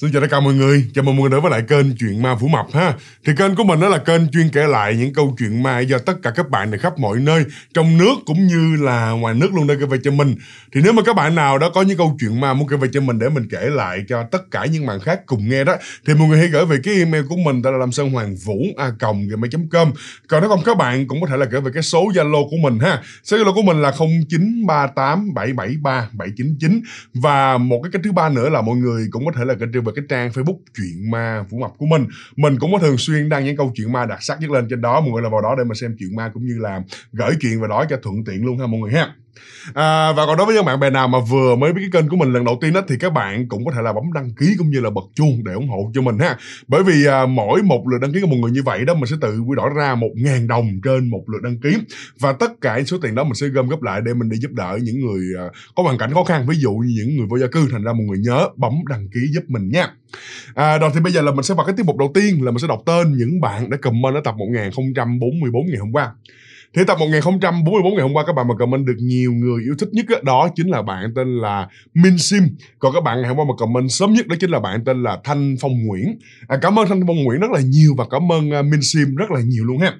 Xin chào tất cả mọi người, chào mừng mọi người đến với lại kênh Chuyện Ma Phủ Mập ha. Thì kênh của mình đó là kênh chuyên kể lại những câu chuyện ma do tất cả các bạn này khắp mọi nơi, trong nước cũng như là ngoài nước luôn đây kể về cho mình. Thì nếu mà các bạn nào đó có những câu chuyện ma muốn kể về cho mình để mình kể lại cho tất cả những bạn khác cùng nghe đó, thì mọi người hãy gửi về cái email của mình đó là làm sơn hoàng vũ a còng com Còn nếu không các bạn cũng có thể là gửi về cái số Zalo của mình ha. Số Zalo của mình là 0938773799 và một cái cách thứ ba nữa là mọi người cũng có thể là gửi về về cái trang Facebook chuyện ma Vũ Mập của mình. Mình cũng có thường xuyên đăng những câu chuyện ma đặc sắc nhất lên trên đó. Mọi người là vào đó để mà xem chuyện ma cũng như là gửi chuyện vào đó cho thuận tiện luôn ha mọi người ha. À, và còn đối với những bạn bè nào mà vừa mới biết cái kênh của mình lần đầu tiên đó thì các bạn cũng có thể là bấm đăng ký cũng như là bật chuông để ủng hộ cho mình ha bởi vì à, mỗi một lượt đăng ký của một người như vậy đó mình sẽ tự quy đổi ra một ngàn đồng trên một lượt đăng ký và tất cả số tiền đó mình sẽ gom góp lại để mình đi giúp đỡ những người à, có hoàn cảnh khó khăn ví dụ như những người vô gia cư thành ra một người nhớ bấm đăng ký giúp mình nha À, rồi thì bây giờ là mình sẽ vào cái tiết mục đầu tiên là mình sẽ đọc tên những bạn đã comment ở tập 1044 ngày hôm qua Thế tập 1044 ngày hôm qua các bạn mà comment được nhiều người yêu thích nhất đó, đó chính là bạn tên là Min Sim. Còn các bạn ngày hôm qua mà comment sớm nhất đó chính là bạn tên là Thanh Phong Nguyễn. À, cảm ơn Thanh Phong Nguyễn rất là nhiều và cảm ơn à, Min Sim rất là nhiều luôn ha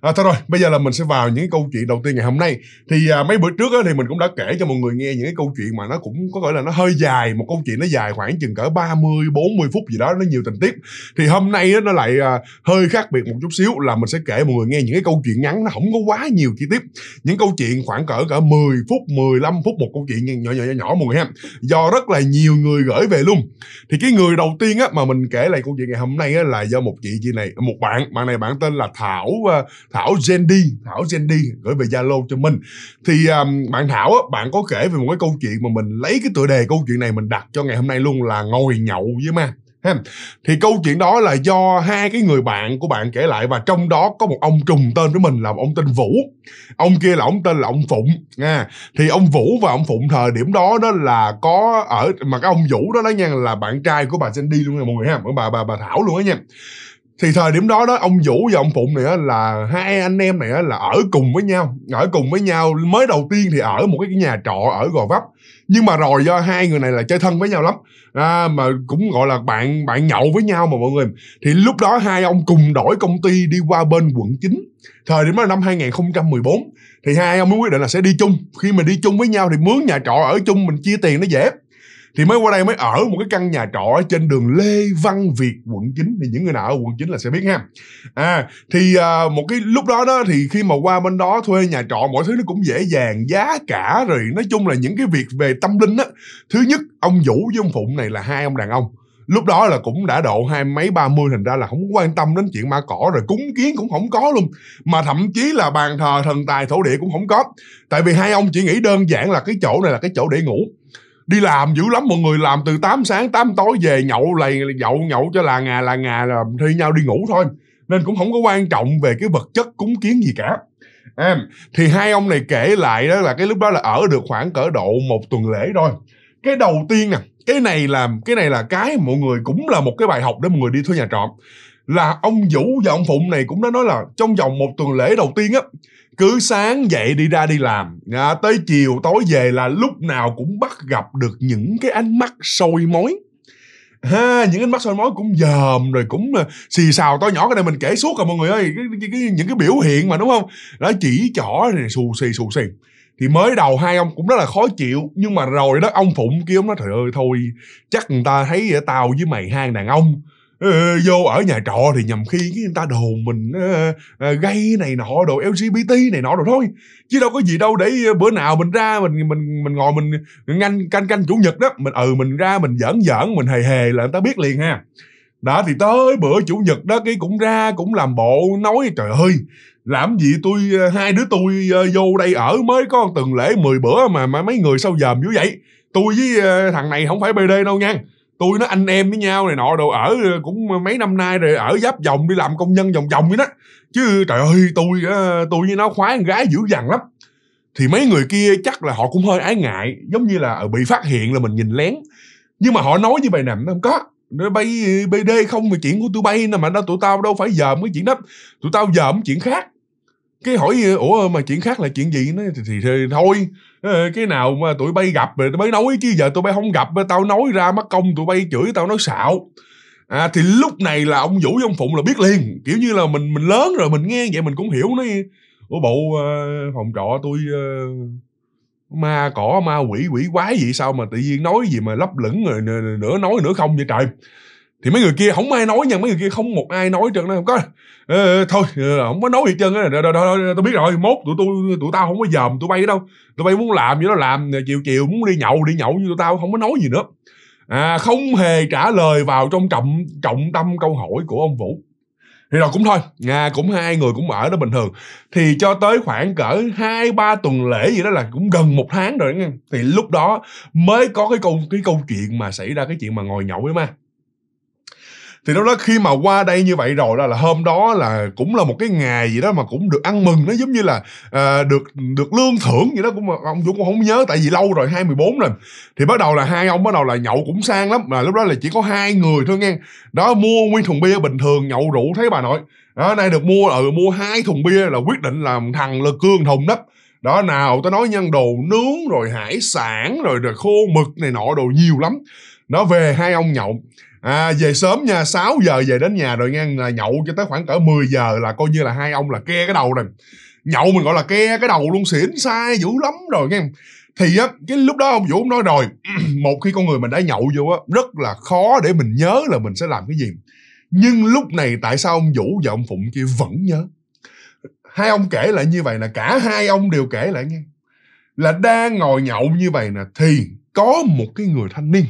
à, thôi rồi bây giờ là mình sẽ vào những câu chuyện đầu tiên ngày hôm nay thì à, mấy bữa trước á, thì mình cũng đã kể cho mọi người nghe những cái câu chuyện mà nó cũng có gọi là nó hơi dài một câu chuyện nó dài khoảng chừng cỡ 30 40 phút gì đó nó nhiều tình tiết thì hôm nay á, nó lại à, hơi khác biệt một chút xíu là mình sẽ kể mọi người nghe những cái câu chuyện ngắn nó không có quá nhiều chi tiết những câu chuyện khoảng cỡ cỡ 10 phút 15 phút một câu chuyện nhỏ nhỏ nhỏ, nhỏ mọi người ha do rất là nhiều người gửi về luôn thì cái người đầu tiên á mà mình kể lại câu chuyện ngày hôm nay á là do một chị chị này một bạn bạn này bạn tên là Thảo à, thảo Jendi thảo Jendi gửi về zalo cho mình thì um, bạn thảo á, bạn có kể về một cái câu chuyện mà mình lấy cái tựa đề câu chuyện này mình đặt cho ngày hôm nay luôn là ngồi nhậu với ma ha thì câu chuyện đó là do hai cái người bạn của bạn kể lại và trong đó có một ông trùng tên với mình là ông tên vũ ông kia là ông tên là ông phụng nha thì ông vũ và ông phụng thời điểm đó đó là có ở mà cái ông vũ đó đó nha là bạn trai của bà sandy luôn nha mọi người ha bà bà bà thảo luôn đó nha thì thời điểm đó đó ông vũ và ông phụng này á là hai anh em này á là ở cùng với nhau ở cùng với nhau mới đầu tiên thì ở một cái nhà trọ ở gò vấp nhưng mà rồi do hai người này là chơi thân với nhau lắm à, mà cũng gọi là bạn bạn nhậu với nhau mà mọi người thì lúc đó hai ông cùng đổi công ty đi qua bên quận 9 thời điểm đó là năm 2014 thì hai ông mới quyết định là sẽ đi chung khi mà đi chung với nhau thì mướn nhà trọ ở chung mình chia tiền nó dễ thì mới qua đây mới ở một cái căn nhà trọ trên đường Lê Văn Việt quận 9 thì những người nào ở quận 9 là sẽ biết ha à thì à, một cái lúc đó đó thì khi mà qua bên đó thuê nhà trọ mọi thứ nó cũng dễ dàng giá cả rồi nói chung là những cái việc về tâm linh á thứ nhất ông Vũ với ông Phụng này là hai ông đàn ông lúc đó là cũng đã độ hai mấy ba mươi thành ra là không quan tâm đến chuyện ma cỏ rồi cúng kiến cũng không có luôn mà thậm chí là bàn thờ thần tài thổ địa cũng không có tại vì hai ông chỉ nghĩ đơn giản là cái chỗ này là cái chỗ để ngủ đi làm dữ lắm mọi người làm từ 8 sáng 8 tối về nhậu lầy nhậu nhậu cho là ngà là ngà là thi nhau đi ngủ thôi nên cũng không có quan trọng về cái vật chất cúng kiến gì cả em thì hai ông này kể lại đó là cái lúc đó là ở được khoảng cỡ độ một tuần lễ thôi cái đầu tiên nè cái này là cái này là cái mọi người cũng là một cái bài học để mọi người đi thuê nhà trọ là ông vũ và ông phụng này cũng đã nói là trong vòng một tuần lễ đầu tiên á cứ sáng dậy đi ra đi làm à, tới chiều tối về là lúc nào cũng bắt gặp được những cái ánh mắt sôi mối ha những ánh mắt soi mối cũng dòm rồi cũng ờ, xì xào to nhỏ cái này mình kể suốt rồi mọi người ơi cái, cái, cái, những cái biểu hiện mà đúng không đó chỉ chỏ này xù xì xù xì thì mới đầu hai ông cũng rất là khó chịu nhưng mà rồi đó ông phụng kia ông nói trời ơi thôi chắc người ta thấy tao với mày hai đàn ông vô ở nhà trọ thì nhầm khi cái người ta đồn mình uh, uh, gay này nọ đồ lgbt này nọ rồi thôi chứ đâu có gì đâu để bữa nào mình ra mình mình mình ngồi mình nganh canh canh chủ nhật đó mình ừ mình ra mình giỡn giỡn mình hề hề là người ta biết liền ha đó thì tới bữa chủ nhật đó cái cũng ra cũng làm bộ nói trời ơi làm gì tôi hai đứa tôi uh, vô đây ở mới có từng lễ 10 bữa mà mà mấy người sao dòm dữ vậy tôi với uh, thằng này không phải bd đâu nha tôi nó anh em với nhau này nọ đồ ở ờ, cũng mấy năm nay rồi ở giáp vòng đi làm công nhân vòng vòng vậy đó chứ trời ơi tôi ờ, tôi với nó khoái con gái dữ dằn lắm thì mấy người kia chắc là họ cũng hơi ái ngại giống như là ờ, bị phát hiện là mình nhìn lén nhưng mà họ nói như vậy nè không có nó bay bd không về chuyện của tụi bay nè mà đâu tụi tao đâu phải dòm cái chuyện đó tụi tao dòm chuyện khác cái hỏi ủa mà chuyện khác là chuyện gì nó thì, thì, thì thôi cái nào mà tụi bay gặp rồi tụi bay nói chứ giờ tụi bay không gặp tao nói ra mất công tụi bay chửi tao nói xạo à thì lúc này là ông vũ với ông phụng là biết liền kiểu như là mình mình lớn rồi mình nghe vậy mình cũng hiểu nó ủa bộ uh, phòng trọ tôi uh, ma cỏ ma quỷ quỷ quái gì sao mà tự nhiên nói gì mà lấp lửng rồi nửa nói nửa không vậy trời thì mấy người kia không ai nói nha mấy người kia không một ai nói trơn nó không có ờ, ờ thôi ờ, không có nói gì trơn á tôi biết rồi mốt tụi tôi tụi, tụi tao không có dòm tụi bay đâu tụi bay muốn làm gì đó làm ờ, chiều chiều muốn đi nhậu đi nhậu như tụi tao không có nói gì nữa à, không hề trả lời vào trong trọng trọng tâm câu hỏi của ông vũ thì rồi cũng thôi à, cũng hai người cũng ở đó bình thường thì cho tới khoảng cỡ hai ba tuần lễ gì đó là cũng gần một tháng rồi nghe thì lúc đó mới có cái câu cái câu chuyện mà xảy ra cái chuyện mà ngồi nhậu ấy mà thì lúc đó khi mà qua đây như vậy rồi đó là hôm đó là cũng là một cái ngày gì đó mà cũng được ăn mừng nó giống như là à, được được lương thưởng gì đó cũng ông Dũng cũng không nhớ tại vì lâu rồi hai mười bốn rồi thì bắt đầu là hai ông bắt đầu là nhậu cũng sang lắm mà lúc đó là chỉ có hai người thôi nghe đó mua nguyên thùng bia bình thường nhậu rượu thấy bà nội đó nay được mua ở ừ, mua hai thùng bia là quyết định làm thằng là cương thùng đó đó nào tao nói nhân đồ nướng rồi hải sản rồi rồi khô mực này nọ đồ nhiều lắm nó về hai ông nhậu à, về sớm nha 6 giờ về đến nhà rồi nghe là nhậu cho tới khoảng cỡ 10 giờ là coi như là hai ông là ke cái đầu rồi nhậu mình gọi là ke cái đầu luôn xỉn sai dữ lắm rồi nghe thì á cái lúc đó ông vũ nói rồi một khi con người mình đã nhậu vô á rất là khó để mình nhớ là mình sẽ làm cái gì nhưng lúc này tại sao ông vũ và ông phụng kia vẫn nhớ hai ông kể lại như vậy là cả hai ông đều kể lại nghe là đang ngồi nhậu như vậy nè thì có một cái người thanh niên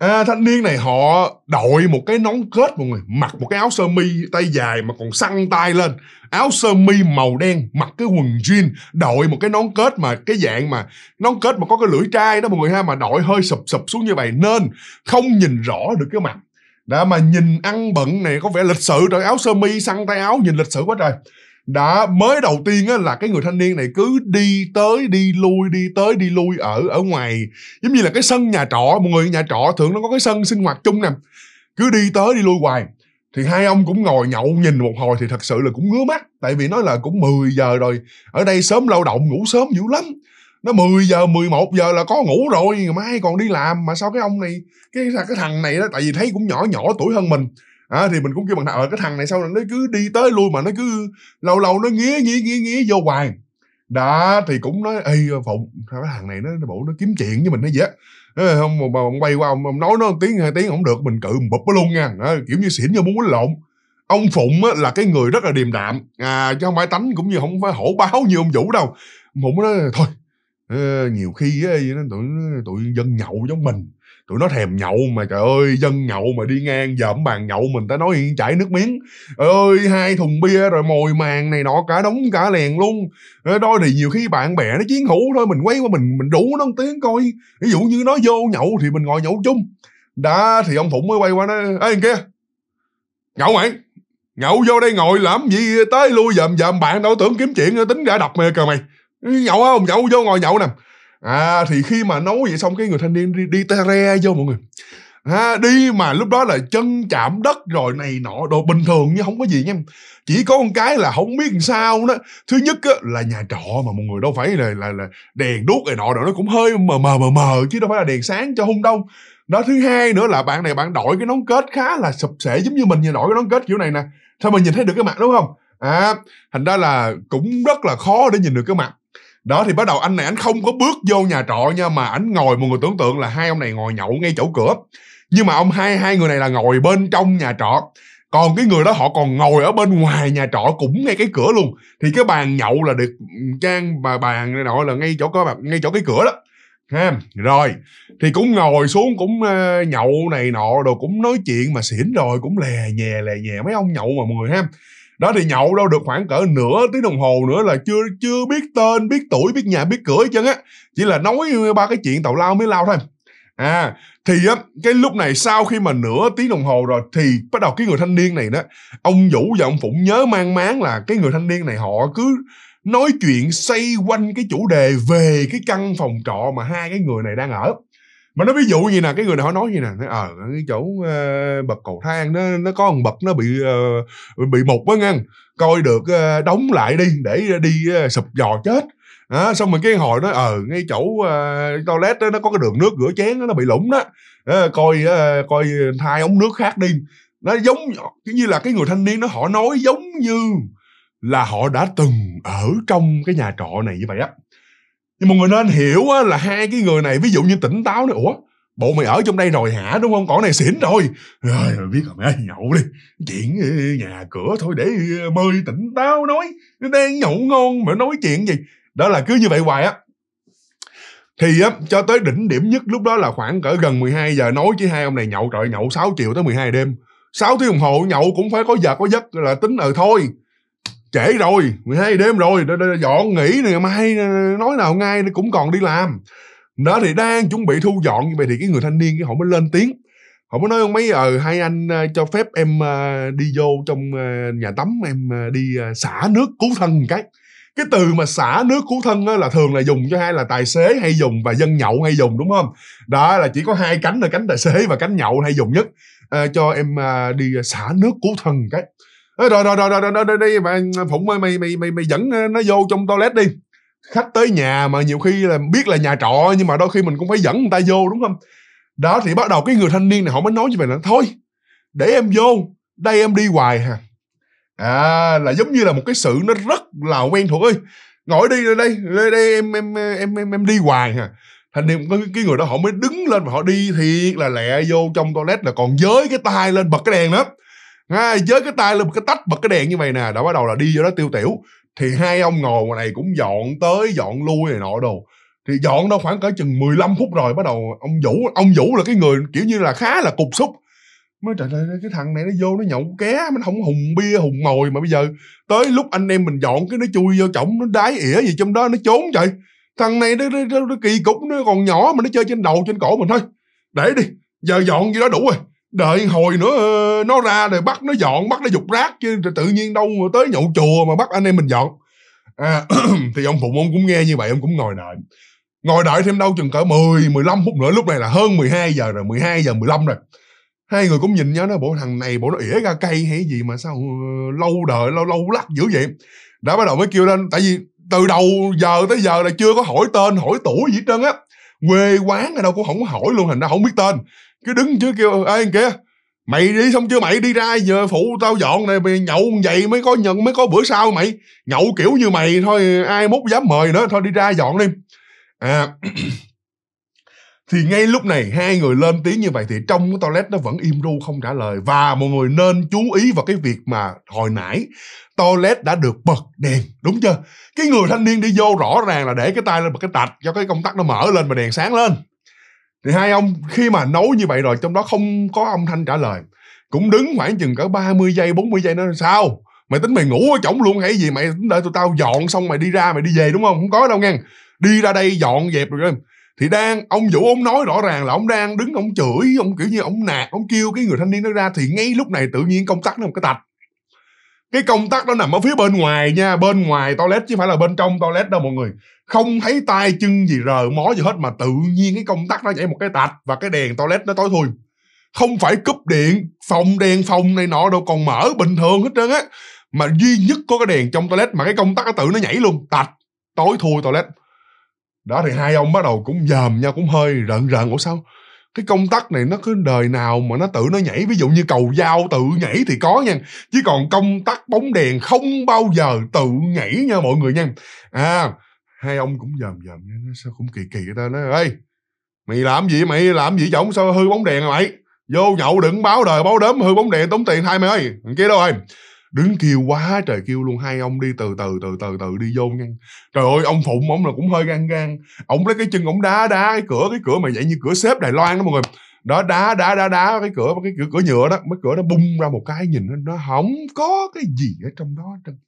à, thanh niên này họ đội một cái nón kết mọi người mặc một cái áo sơ mi tay dài mà còn săn tay lên áo sơ mi màu đen mặc cái quần jean đội một cái nón kết mà cái dạng mà nón kết mà có cái lưỡi trai đó mọi người ha mà đội hơi sụp sụp xuống như vậy nên không nhìn rõ được cái mặt đã mà nhìn ăn bận này có vẻ lịch sự rồi áo sơ mi săn tay áo nhìn lịch sự quá trời đã mới đầu tiên á, là cái người thanh niên này cứ đi tới đi lui đi tới đi lui ở ở ngoài giống như là cái sân nhà trọ một người nhà trọ thường nó có cái sân sinh hoạt chung nè cứ đi tới đi lui hoài thì hai ông cũng ngồi nhậu nhìn một hồi thì thật sự là cũng ngứa mắt tại vì nói là cũng 10 giờ rồi ở đây sớm lao động ngủ sớm dữ lắm nó 10 giờ 11 giờ là có ngủ rồi mai còn đi làm mà sao cái ông này cái cái thằng này đó tại vì thấy cũng nhỏ nhỏ tuổi hơn mình à, thì mình cũng kêu bằng nào ờ, cái thằng này sao nó cứ đi tới lui mà nó cứ lâu lâu nó nghía nghía nghía nghía vô hoài đó thì cũng nói ê phụng sao cái thằng này nó, nó bộ nó kiếm chuyện với mình nó vậy không mà, mà ông quay qua ông, ông nói nó tiếng hai tiếng không được mình cự mình bụp nó luôn nha đó, ờ, kiểu như xỉn vô muốn quýnh lộn ông phụng á, là cái người rất là điềm đạm à, chứ không phải tánh cũng như không phải hổ báo như ông vũ đâu ông phụng nói thôi ờ, nhiều khi á, tụi, tụi dân nhậu giống mình tụi nó thèm nhậu mà trời ơi dân nhậu mà đi ngang dẫm bàn nhậu mình ta nói hiện chảy nước miếng trời ơi hai thùng bia rồi mồi màng này nọ cả đống cả lèn luôn đôi thì nhiều khi bạn bè nó chiến hữu thôi mình quay qua mình mình rủ nó tiếng coi ví dụ như nó vô nhậu thì mình ngồi nhậu chung đã thì ông thủng mới quay qua nó ê kia nhậu mày nhậu vô đây ngồi làm gì tới lui dầm dầm bạn đâu tưởng kiếm chuyện tính ra đập mày cờ mày nhậu không nhậu vô ngồi nhậu nè à thì khi mà nấu vậy xong cái người thanh niên đi, đi te vô mọi người à, đi mà lúc đó là chân chạm đất rồi này nọ đồ bình thường nhưng không có gì nha chỉ có con cái là không biết làm sao đó thứ nhất á, là nhà trọ mà mọi người đâu phải là là, là đèn đuốc này nọ rồi nó cũng hơi mờ mờ mờ mờ chứ đâu phải là đèn sáng cho hung đâu đó thứ hai nữa là bạn này bạn đổi cái nón kết khá là sụp sệ giống như mình như đổi cái nón kết kiểu này nè sao mình nhìn thấy được cái mặt đúng không à thành ra là cũng rất là khó để nhìn được cái mặt đó thì bắt đầu anh này anh không có bước vô nhà trọ nha mà anh ngồi một người tưởng tượng là hai ông này ngồi nhậu ngay chỗ cửa nhưng mà ông hai hai người này là ngồi bên trong nhà trọ còn cái người đó họ còn ngồi ở bên ngoài nhà trọ cũng ngay cái cửa luôn thì cái bàn nhậu là được ừ, trang bà bàn này nọ là ngay chỗ có ngay chỗ cái cửa đó ha rồi thì cũng ngồi xuống cũng nhậu này nọ rồi cũng nói chuyện mà xỉn rồi cũng lè nhè lè nhè mấy ông nhậu mà mọi người ha đó thì nhậu đâu được khoảng cỡ nửa tiếng đồng hồ nữa là chưa chưa biết tên biết tuổi biết nhà biết cửa chân á chỉ là nói ba cái chuyện tào lao mới lao thôi à thì á cái lúc này sau khi mà nửa tiếng đồng hồ rồi thì bắt đầu cái người thanh niên này đó ông vũ và ông phụng nhớ mang máng là cái người thanh niên này họ cứ nói chuyện xoay quanh cái chủ đề về cái căn phòng trọ mà hai cái người này đang ở mà nó ví dụ gì nè cái người này họ nói gì nè ờ à, cái chỗ uh, ờ, bậc cầu thang nó nó có một bậc nó bị uh, bị mục quá ngang coi được uh, đóng lại đi để đi uh, sụp giò chết À, xong rồi cái hồi nó ờ ngay chỗ uh, toilet đó, nó có cái đường nước rửa chén đó, nó bị lủng đó à, coi uh, coi thay ống nước khác đi nó giống cái như là cái người thanh niên nó họ nói giống như là họ đã từng ở trong cái nhà trọ này như vậy á nhưng mọi người nên hiểu á, là hai cái người này ví dụ như tỉnh táo nữa ủa bộ mày ở trong đây rồi hả đúng không còn này xỉn rồi rồi biết rồi mày nhậu đi chuyện ờ, nhà cửa thôi để mời tỉnh táo nói đang nhậu ngon mà nói chuyện gì đó là cứ như vậy hoài á thì á, cho tới đỉnh điểm nhất lúc đó là khoảng cỡ gần 12 giờ nói chứ hai ông này nhậu trời nhậu 6 triệu tới 12 đêm 6 tiếng đồng hồ nhậu cũng phải có giờ có giấc là tính ờ thôi trễ rồi 12 đêm rồi đã, đã, dọn nghỉ này mai nói nào ngay nó cũng còn đi làm đó thì đang chuẩn bị thu dọn như vậy thì cái người thanh niên cái họ mới lên tiếng họ mới nói ông mấy ờ hai anh à, cho phép em à, đi vô trong à, nhà tắm em đi xả nước cứu thân cái cái từ mà xả nước cứu thân á, là thường là dùng cho hai là tài xế hay dùng và dân nhậu hay dùng đúng không đó là chỉ có hai cánh là cánh tài xế và cánh nhậu hay dùng nhất à, cho em đi xả nước cứu thân cái rồi rồi rồi rồi rồi rồi đi mà phụng ơi mày mày mày mày dẫn ờ, nó vô trong toilet đi khách tới nhà mà nhiều khi là biết là nhà trọ nhưng mà đôi khi mình cũng phải dẫn người ta vô đúng không đó thì bắt đầu cái người thanh niên này họ mới nói như vậy là thôi để em vô đây em đi hoài hả à là giống như là một cái sự nó rất là quen thuộc ơi ngồi đi rồi đây đây, đây em, em em em em đi hoài hả thanh niên cái, cái người đó họ mới đứng lên và họ đi thiệt là lẹ vô trong toilet là còn giới cái tay lên bật cái đèn đó à, với cái tay lên một cái tách bật cái đèn như vậy nè đã bắt đầu là đi vô đó tiêu tiểu thì hai ông ngồi ngoài này cũng dọn tới dọn lui này nọ đồ thì dọn đâu khoảng cỡ chừng 15 phút rồi bắt đầu ông vũ ông vũ là cái người kiểu như là khá là cục xúc mới trời ơi cái thằng này nó vô nó nhậu ké nó không hùng bia hùng mồi mà bây giờ tới lúc anh em mình dọn cái nó chui vô chổng nó đái ỉa gì trong đó nó trốn trời thằng này nó, nó, nó, nó kỳ cục nó còn nhỏ mà nó chơi trên đầu trên cổ mình thôi để đi giờ dọn gì đó đủ rồi đợi hồi nữa nó ra rồi bắt nó dọn bắt nó dục rác chứ tự nhiên đâu mà tới nhậu chùa mà bắt anh em mình dọn à, thì ông phụng ông cũng nghe như vậy ông cũng ngồi đợi ngồi đợi thêm đâu chừng cỡ 10, 15 phút nữa lúc này là hơn 12 giờ rồi 12 giờ 15 rồi hai người cũng nhìn nhau nó bộ thằng này bộ nó ỉa ra cây hay gì mà sao ờ, lâu đợi lâu lâu lắc dữ vậy đã bắt đầu mới kêu lên tại vì từ đầu giờ tới giờ là chưa có hỏi tên hỏi tuổi gì hết trơn á quê quán ở đâu cũng không hỏi luôn hình ra không biết tên cứ đứng trước kêu ê kìa mày đi xong chưa mày đi ra giờ phụ tao dọn này mày nhậu vậy mới có nhận mới có bữa sau mày nhậu kiểu như mày thôi ai mốt dám mời nữa thôi đi ra dọn đi à thì ngay lúc này hai người lên tiếng như vậy thì trong cái toilet nó vẫn im ru không trả lời và mọi người nên chú ý vào cái việc mà hồi nãy toilet đã được bật đèn đúng chưa cái người thanh niên đi vô rõ ràng là để cái tay lên bật cái tạch cho cái công tắc nó mở lên và đèn sáng lên thì hai ông khi mà nấu như vậy rồi trong đó không có ông thanh trả lời cũng đứng khoảng chừng cỡ 30 giây 40 giây nó sao mày tính mày ngủ ở chổng luôn hay gì mày tính đợi tụi tao dọn xong mày đi ra mày đi về đúng không không có đâu nghe đi ra đây dọn dẹp rồi thì đang ông vũ ông nói rõ ràng là ông đang đứng ông chửi ông kiểu như ông nạt ông kêu cái người thanh niên nó ra thì ngay lúc này tự nhiên công tắc nó một cái tạch cái công tắc đó nằm ở phía bên ngoài nha bên ngoài toilet chứ phải là bên trong toilet đâu mọi người không thấy tay chân gì rờ mó gì hết mà tự nhiên cái công tắc nó nhảy một cái tạch và cái đèn toilet nó tối thui không phải cúp điện phòng đèn phòng này nọ đâu còn mở bình thường hết trơn á mà duy nhất có cái đèn trong toilet mà cái công tắc nó tự nó nhảy luôn tạch tối thui toilet đó thì hai ông bắt đầu cũng dòm nhau cũng hơi rợn rợn ủa sao cái công tắc này nó cứ đời nào mà nó tự nó nhảy ví dụ như cầu dao tự nhảy thì có nha chứ còn công tắc bóng đèn không bao giờ tự nhảy nha mọi người nha à hai ông cũng dòm dòm nó sao cũng kỳ kỳ người ta nói ê mày làm gì mày làm gì chổng sao hư bóng đèn mày vô nhậu đừng báo đời báo đớm hư bóng đèn tốn tiền hai mày ơi thằng kia đâu rồi đứng kêu quá trời kêu luôn hai ông đi từ từ từ từ từ đi vô nha trời ơi ông phụng ông là cũng hơi gan gan ông lấy cái chân ông đá đá cái cửa cái cửa mà vậy như cửa xếp đài loan đó mọi người đó đá đá đá đá cái cửa cái cửa cửa nhựa đó mấy cửa nó bung ra một cái nhìn nó không có cái gì ở trong đó trơn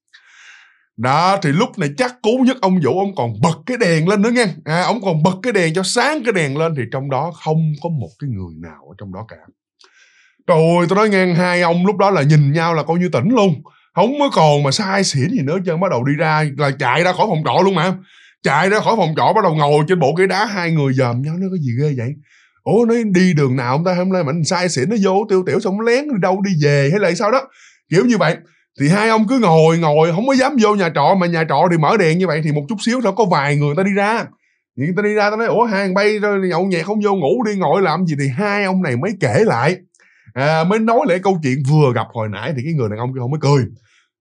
đó thì lúc này chắc cú nhất ông vũ ông còn bật cái đèn lên nữa nha à, ông còn bật cái đèn cho sáng cái đèn lên thì trong đó không có một cái người nào ở trong đó cả trời ơi tôi nói ngang hai ông lúc đó là nhìn nhau là coi như tỉnh luôn không có còn mà sai xỉn gì nữa chân bắt đầu đi ra là chạy ra khỏi phòng trọ luôn mà chạy ra khỏi phòng trọ bắt đầu ngồi trên bộ cái đá hai người dòm nhau nó có gì ghê vậy ủa nó đi đường nào ông ta hôm nay mình sai xỉn nó vô tiêu tiểu xong lén đi đâu đi về hay là sao đó kiểu như vậy thì hai ông cứ ngồi ngồi không có dám vô nhà trọ mà nhà trọ thì mở đèn như vậy thì một chút xíu nó có vài người ta đi ra người ta đi ra ta nói ủa hai thằng bay rồi nhậu nhẹt không vô ngủ đi ngồi làm gì thì hai ông này mới kể lại à, mới nói lại câu chuyện vừa gặp hồi nãy thì cái người đàn ông kia không mới cười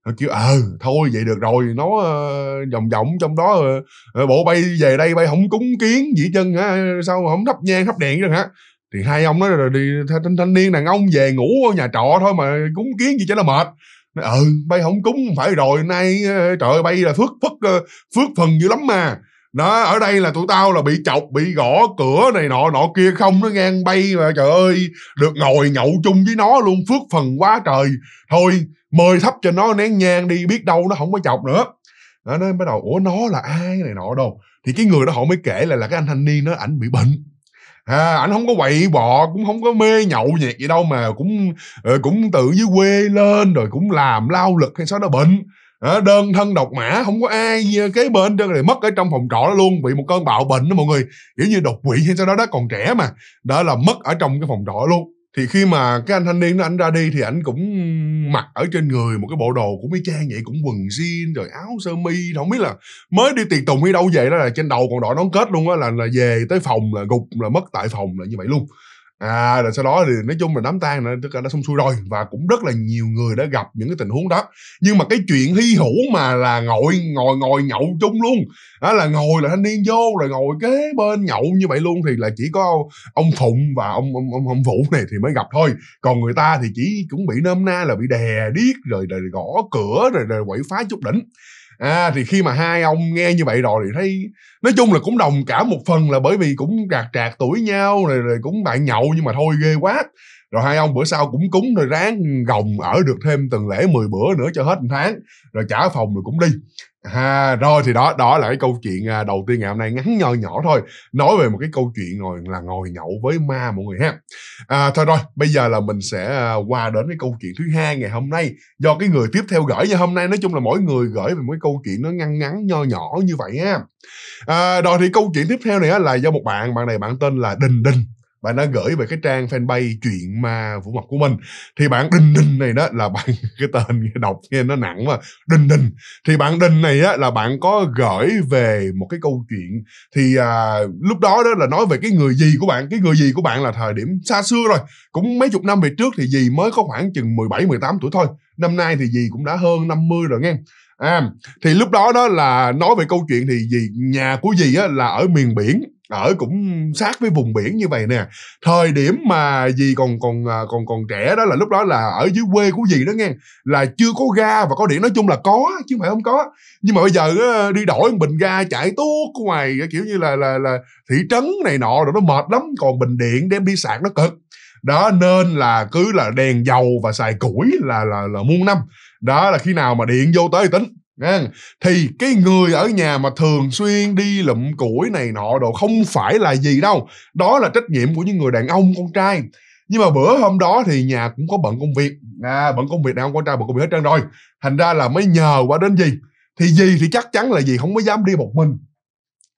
nó kêu ờ à, thôi vậy được rồi nó uh, vòng vòng trong đó uh, bộ bay về đây bay không cúng kiến dĩ chân hả sao không thắp nhang thắp đèn chứ hả thì hai ông nói là đi thanh, thanh niên đàn ông về ngủ ở nhà trọ thôi mà cúng kiến gì chứ nó mệt nói, ừ bay không cúng phải rồi nay trời ơi bay là phước phất phước phần dữ lắm mà nó ở đây là tụi tao là bị chọc bị gõ cửa này nọ nọ kia không nó ngang bay mà trời ơi được ngồi nhậu chung với nó luôn phước phần quá trời thôi mời thấp cho nó nén nhang đi biết đâu nó không có chọc nữa nó nói bắt đầu ủa nó là ai này nọ đâu thì cái người đó họ mới kể là là cái anh thanh niên nó ảnh bị bệnh à, ảnh không có quậy bọ cũng không có mê nhậu nhẹt gì đâu mà cũng ờ, cũng tự dưới quê lên rồi cũng làm lao lực hay sao nó bệnh Ờ, đơn thân độc mã không có ai ờ, kế bên trơn này mất ở trong phòng trọ đó luôn bị một cơn bạo bệnh đó mọi người kiểu như đột quỵ hay sao đó đó còn trẻ mà đó là mất ở trong cái phòng trọ luôn thì khi mà cái anh thanh niên đó anh ra đi thì anh cũng mặc ở trên người một cái bộ đồ cũng y chang vậy cũng quần jean rồi áo sơ mi không biết là mới đi tiệc tùng đi đâu về đó là trên đầu còn đội nón kết luôn á là là về tới phòng là gục là mất tại phòng là như vậy luôn à rồi sau đó thì nói chung là đám tang này, tất cả đã xong xuôi rồi và cũng rất là nhiều người đã gặp những cái tình huống đó nhưng mà cái chuyện hy hữu mà là ngồi ngồi ngồi nhậu chung luôn đó là ngồi là thanh niên vô rồi ngồi kế bên nhậu như vậy luôn thì là chỉ có ông phụng và ông ông ông, ông vũ này thì mới gặp thôi còn người ta thì chỉ cũng bị nôm na là bị đè điếc rồi rồi gõ cửa rồi rồi quậy phá chút đỉnh à thì khi mà hai ông nghe như vậy rồi thì thấy nói chung là cũng đồng cả một phần là bởi vì cũng đạt trạc tuổi nhau rồi, rồi cũng bạn nhậu nhưng mà thôi ghê quá rồi hai ông bữa sau cũng cúng rồi ráng gồng ở được thêm từng lễ 10 bữa nữa cho hết một tháng rồi trả phòng rồi cũng đi ha rồi thì đó đó là cái câu chuyện à, đầu tiên ngày hôm nay ngắn nhỏ nhỏ thôi nói về một cái câu chuyện rồi là ngồi nhậu với ma mọi người ha à, thôi rồi bây giờ là mình sẽ à, qua đến cái câu chuyện thứ hai ngày hôm nay do cái người tiếp theo gửi Và hôm nay nói chung là mỗi người gửi về một cái câu chuyện nó ngắn ngắn nho nhỏ như vậy ha à, rồi thì câu chuyện tiếp theo này là do một bạn bạn này bạn tên là đình đình bạn đã gửi về cái trang fanpage chuyện ma vũ mặt của mình thì bạn đinh đinh này đó là bạn cái tên đọc nghe nó nặng mà đinh đinh thì bạn đinh này á là bạn có gửi về một cái câu chuyện thì à, lúc đó đó là nói về cái người gì của bạn cái người gì của bạn là thời điểm xa xưa rồi cũng mấy chục năm về trước thì gì mới có khoảng chừng 17 18 tuổi thôi năm nay thì gì cũng đã hơn 50 rồi nghe à thì lúc đó đó là nói về câu chuyện thì gì nhà của gì á là ở miền biển ở cũng sát với vùng biển như vậy nè thời điểm mà dì còn còn à, còn còn trẻ đó là lúc đó là ở dưới quê của dì đó nghe là chưa có ga và có điện nói chung là có chứ không phải không có nhưng mà bây giờ đi đổi bình ga chạy tuốt ngoài kiểu như là là là thị trấn này nọ rồi nó mệt lắm còn bình điện đem đi sạc nó cực đó nên là cứ là đèn dầu và xài củi là là là muôn năm đó là khi nào mà điện vô tới tính Vâng. thì cái người ở nhà mà thường xuyên đi lụm củi này nọ đồ không phải là gì đâu đó là trách nhiệm của những người đàn ông con trai nhưng mà bữa hôm đó thì nhà cũng có bận công việc à, bận công việc đàn ông con trai bận công việc hết trơn rồi thành ra là mới nhờ qua đến gì thì gì thì chắc chắn là gì không có dám đi một mình